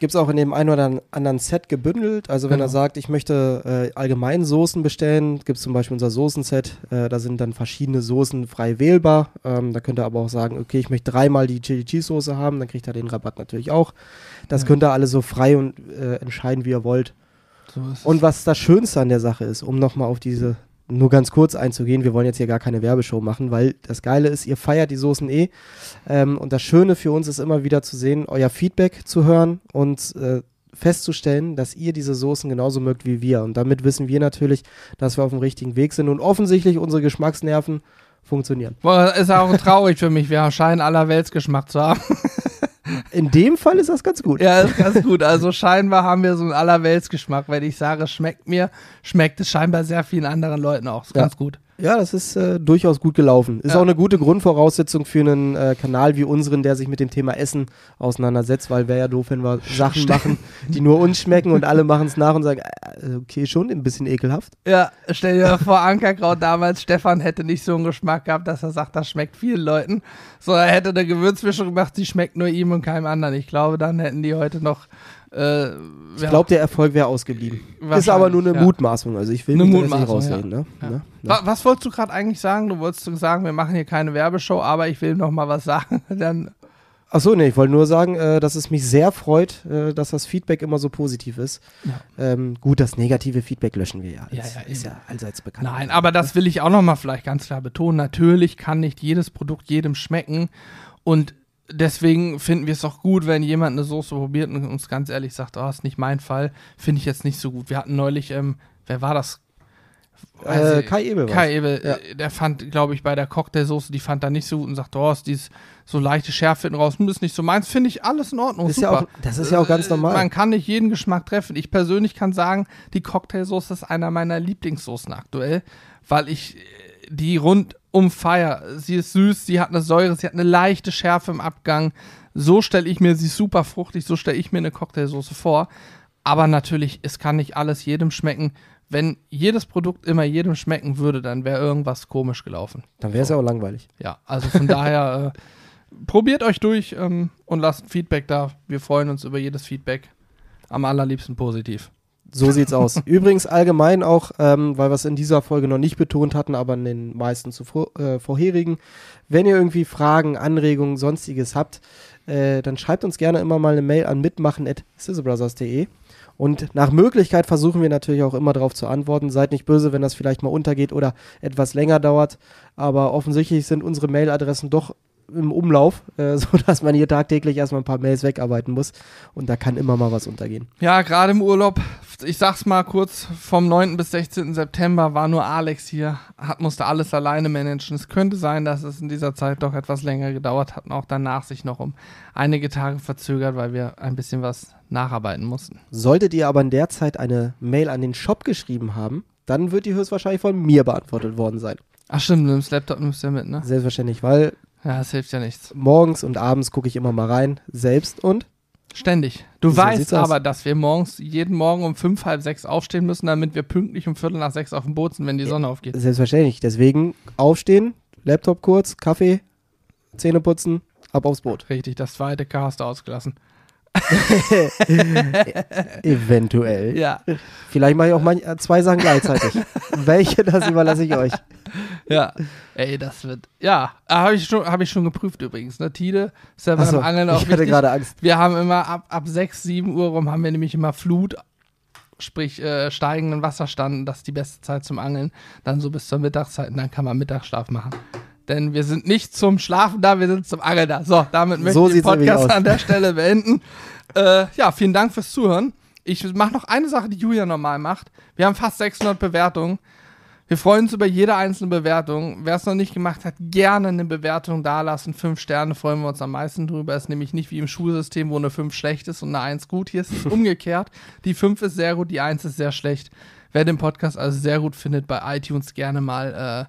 Gibt es auch in dem einen oder anderen Set gebündelt. Also wenn genau. er sagt, ich möchte äh, allgemein Soßen bestellen, gibt es zum Beispiel unser Soßen-Set. Äh, da sind dann verschiedene Soßen frei wählbar. Ähm, da könnte er aber auch sagen, okay, ich möchte dreimal die Chili Cheese Soße haben, dann kriegt er den Rabatt natürlich auch. Das ja. könnt ihr alles so frei und äh, entscheiden, wie ihr wollt. So und was das Schönste an der Sache ist, um nochmal auf diese nur ganz kurz einzugehen, wir wollen jetzt hier gar keine Werbeshow machen, weil das Geile ist, ihr feiert die Soßen eh. Ähm, und das Schöne für uns ist immer wieder zu sehen, euer Feedback zu hören und äh, festzustellen, dass ihr diese Soßen genauso mögt wie wir. Und damit wissen wir natürlich, dass wir auf dem richtigen Weg sind und offensichtlich unsere Geschmacksnerven funktionieren. Boah, ist auch traurig für mich. Wir scheinen allerwelts Geschmack zu haben. [LAUGHS] In dem Fall ist das ganz gut. Ja, ist ganz gut. Also scheinbar haben wir so einen Allerweltsgeschmack. Wenn ich sage, schmeckt mir, schmeckt es scheinbar sehr vielen anderen Leuten auch. Ist ja. ganz gut. Ja, das ist äh, durchaus gut gelaufen. Ist ja. auch eine gute Grundvoraussetzung für einen äh, Kanal wie unseren, der sich mit dem Thema Essen auseinandersetzt, weil wäre ja doof, wenn wir Sachen machen, die nur uns schmecken und alle machen es nach und sagen, äh, äh, okay, schon ein bisschen ekelhaft. Ja, stell dir vor, Ankerkraut damals, Stefan hätte nicht so einen Geschmack gehabt, dass er sagt, das schmeckt vielen Leuten, sondern er hätte eine Gewürzmischung gemacht, die schmeckt nur ihm und keinem anderen. Ich glaube, dann hätten die heute noch äh, ich glaube, der Erfolg wäre ausgeblieben. Ist aber nur eine ja. Mutmaßung. Also ich will eine nicht, nicht rausreden. Ne? Ne? ne? Was, was wolltest du gerade eigentlich sagen? Du wolltest sagen, wir machen hier keine Werbeshow, aber ich will noch mal was sagen. [LAUGHS] Dann Achso, nee, ich wollte nur sagen, äh, dass es mich sehr freut, äh, dass das Feedback immer so positiv ist. Ja. Ähm, gut, das negative Feedback löschen wir ja. Das ja, ja, ist ja allseits bekannt. Nein, aber das will ich auch noch mal vielleicht ganz klar betonen. Natürlich kann nicht jedes Produkt jedem schmecken. Und deswegen finden wir es auch gut, wenn jemand eine Soße probiert und uns ganz ehrlich sagt, oh, ist nicht mein Fall, finde ich jetzt nicht so gut. Wir hatten neulich, ähm, wer war das? Äh, Kai Ebel. Kai Ebel, ja. Äh, der fand, glaube ich, bei der Cocktailsoße, die fand er nicht so gut und sagte, oh, ist dies so leichte Schärfe hinten raus, hm, ist nicht so meins, finde ich alles in Ordnung. Das Ist ja auch, das ist ja auch ganz äh, normal. Man kann nicht jeden Geschmack treffen. Ich persönlich kann sagen, die Cocktailsoße ist einer meiner Lieblingssoßen aktuell, weil ich äh, die rund um fire. Sie ist süß, sie hat eine Säure, sie hat eine leichte Schärfe im Abgang. So stelle ich mir sie super fruchtig, so stelle ich mir eine Cocktailsoße vor. Aber natürlich, es kann nicht alles jedem schmecken. Wenn jedes Produkt immer jedem schmecken würde, dann wäre irgendwas komisch gelaufen. Dann wäre es so. ja auch langweilig. Ja, also von daher, [LAUGHS] äh, probiert euch durch ähm, und lasst Feedback da. Wir freuen uns über jedes Feedback. Am allerliebsten positiv. So sieht's aus. [LAUGHS] Übrigens allgemein auch, ähm, weil wir es in dieser Folge noch nicht betont hatten, aber in den meisten zuvor, äh, vorherigen, wenn ihr irgendwie Fragen, Anregungen, sonstiges habt, äh, dann schreibt uns gerne immer mal eine Mail an mitmachen.sizzlebrothers.de und nach Möglichkeit versuchen wir natürlich auch immer darauf zu antworten. Seid nicht böse, wenn das vielleicht mal untergeht oder etwas länger dauert, aber offensichtlich sind unsere Mailadressen doch im Umlauf, äh, [LAUGHS] sodass man hier tagtäglich erstmal ein paar Mails wegarbeiten muss. Und da kann immer mal was untergehen. Ja, gerade im Urlaub, ich sag's mal kurz, vom 9. bis 16. September war nur Alex hier, hat, musste alles alleine managen. Es könnte sein, dass es in dieser Zeit doch etwas länger gedauert hat und auch danach sich noch um einige Tage verzögert, weil wir ein bisschen was nacharbeiten mussten. Solltet ihr aber in der Zeit eine Mail an den Shop geschrieben haben, dann wird die höchstwahrscheinlich von mir beantwortet worden sein. Ach stimmt, du nimmst Laptop, nimmst du ja mit, ne? Selbstverständlich, weil ja, das hilft ja nichts. Morgens und abends gucke ich immer mal rein, selbst und Ständig. Du so weißt aber, aus. dass wir morgens jeden Morgen um fünf, halb sechs aufstehen müssen, damit wir pünktlich um Viertel nach sechs auf dem Boot sind, wenn die Sonne ja, aufgeht. Selbstverständlich. Deswegen aufstehen, Laptop kurz, Kaffee, Zähne putzen, ab aufs Boot. Richtig, das zweite K hast du ausgelassen. [LAUGHS] E-, eventuell. Ja. Vielleicht mache ich auch mal äh, zwei Sachen gleichzeitig. [LAUGHS] Welche, das überlasse ich euch ja, ey, das wird. Ja, ah, habe ich, schon, hab ich schon geprüft übrigens. Ne? Tide ist ja beim so, Angeln auch. Ich hatte gerade Angst. Wir haben immer ab, ab 6, 7 Uhr rum haben wir nämlich immer Flut, sprich äh, steigenden Wasserstand. Das ist die beste Zeit zum Angeln. Dann so bis zur Mittagszeit und dann kann man Mittagsschlaf machen. Denn wir sind nicht zum Schlafen da, wir sind zum Angeln da. So, damit möchte so ich den Podcast an der Stelle beenden. [LAUGHS] äh, ja, vielen Dank fürs Zuhören. Ich mache noch eine Sache, die Julia normal macht. Wir haben fast 600 Bewertungen. Wir freuen uns über jede einzelne Bewertung. Wer es noch nicht gemacht hat, gerne eine Bewertung dalassen. Fünf Sterne freuen wir uns am meisten drüber. Ist nämlich nicht wie im Schulsystem, wo eine 5 schlecht ist und eine 1 gut. Hier ist es [LAUGHS] umgekehrt. Die 5 ist sehr gut, die 1 ist sehr schlecht. Wer den Podcast also sehr gut findet, bei iTunes gerne mal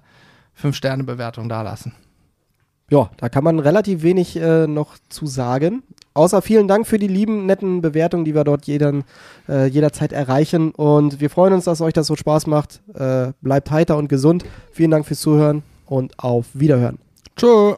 äh, 5-Sterne-Bewertung dalassen. Ja, da kann man relativ wenig äh, noch zu sagen. Außer vielen Dank für die lieben, netten Bewertungen, die wir dort jeden, äh, jederzeit erreichen. Und wir freuen uns, dass euch das so Spaß macht. Äh, bleibt heiter und gesund. Vielen Dank fürs Zuhören und auf Wiederhören. Tschö.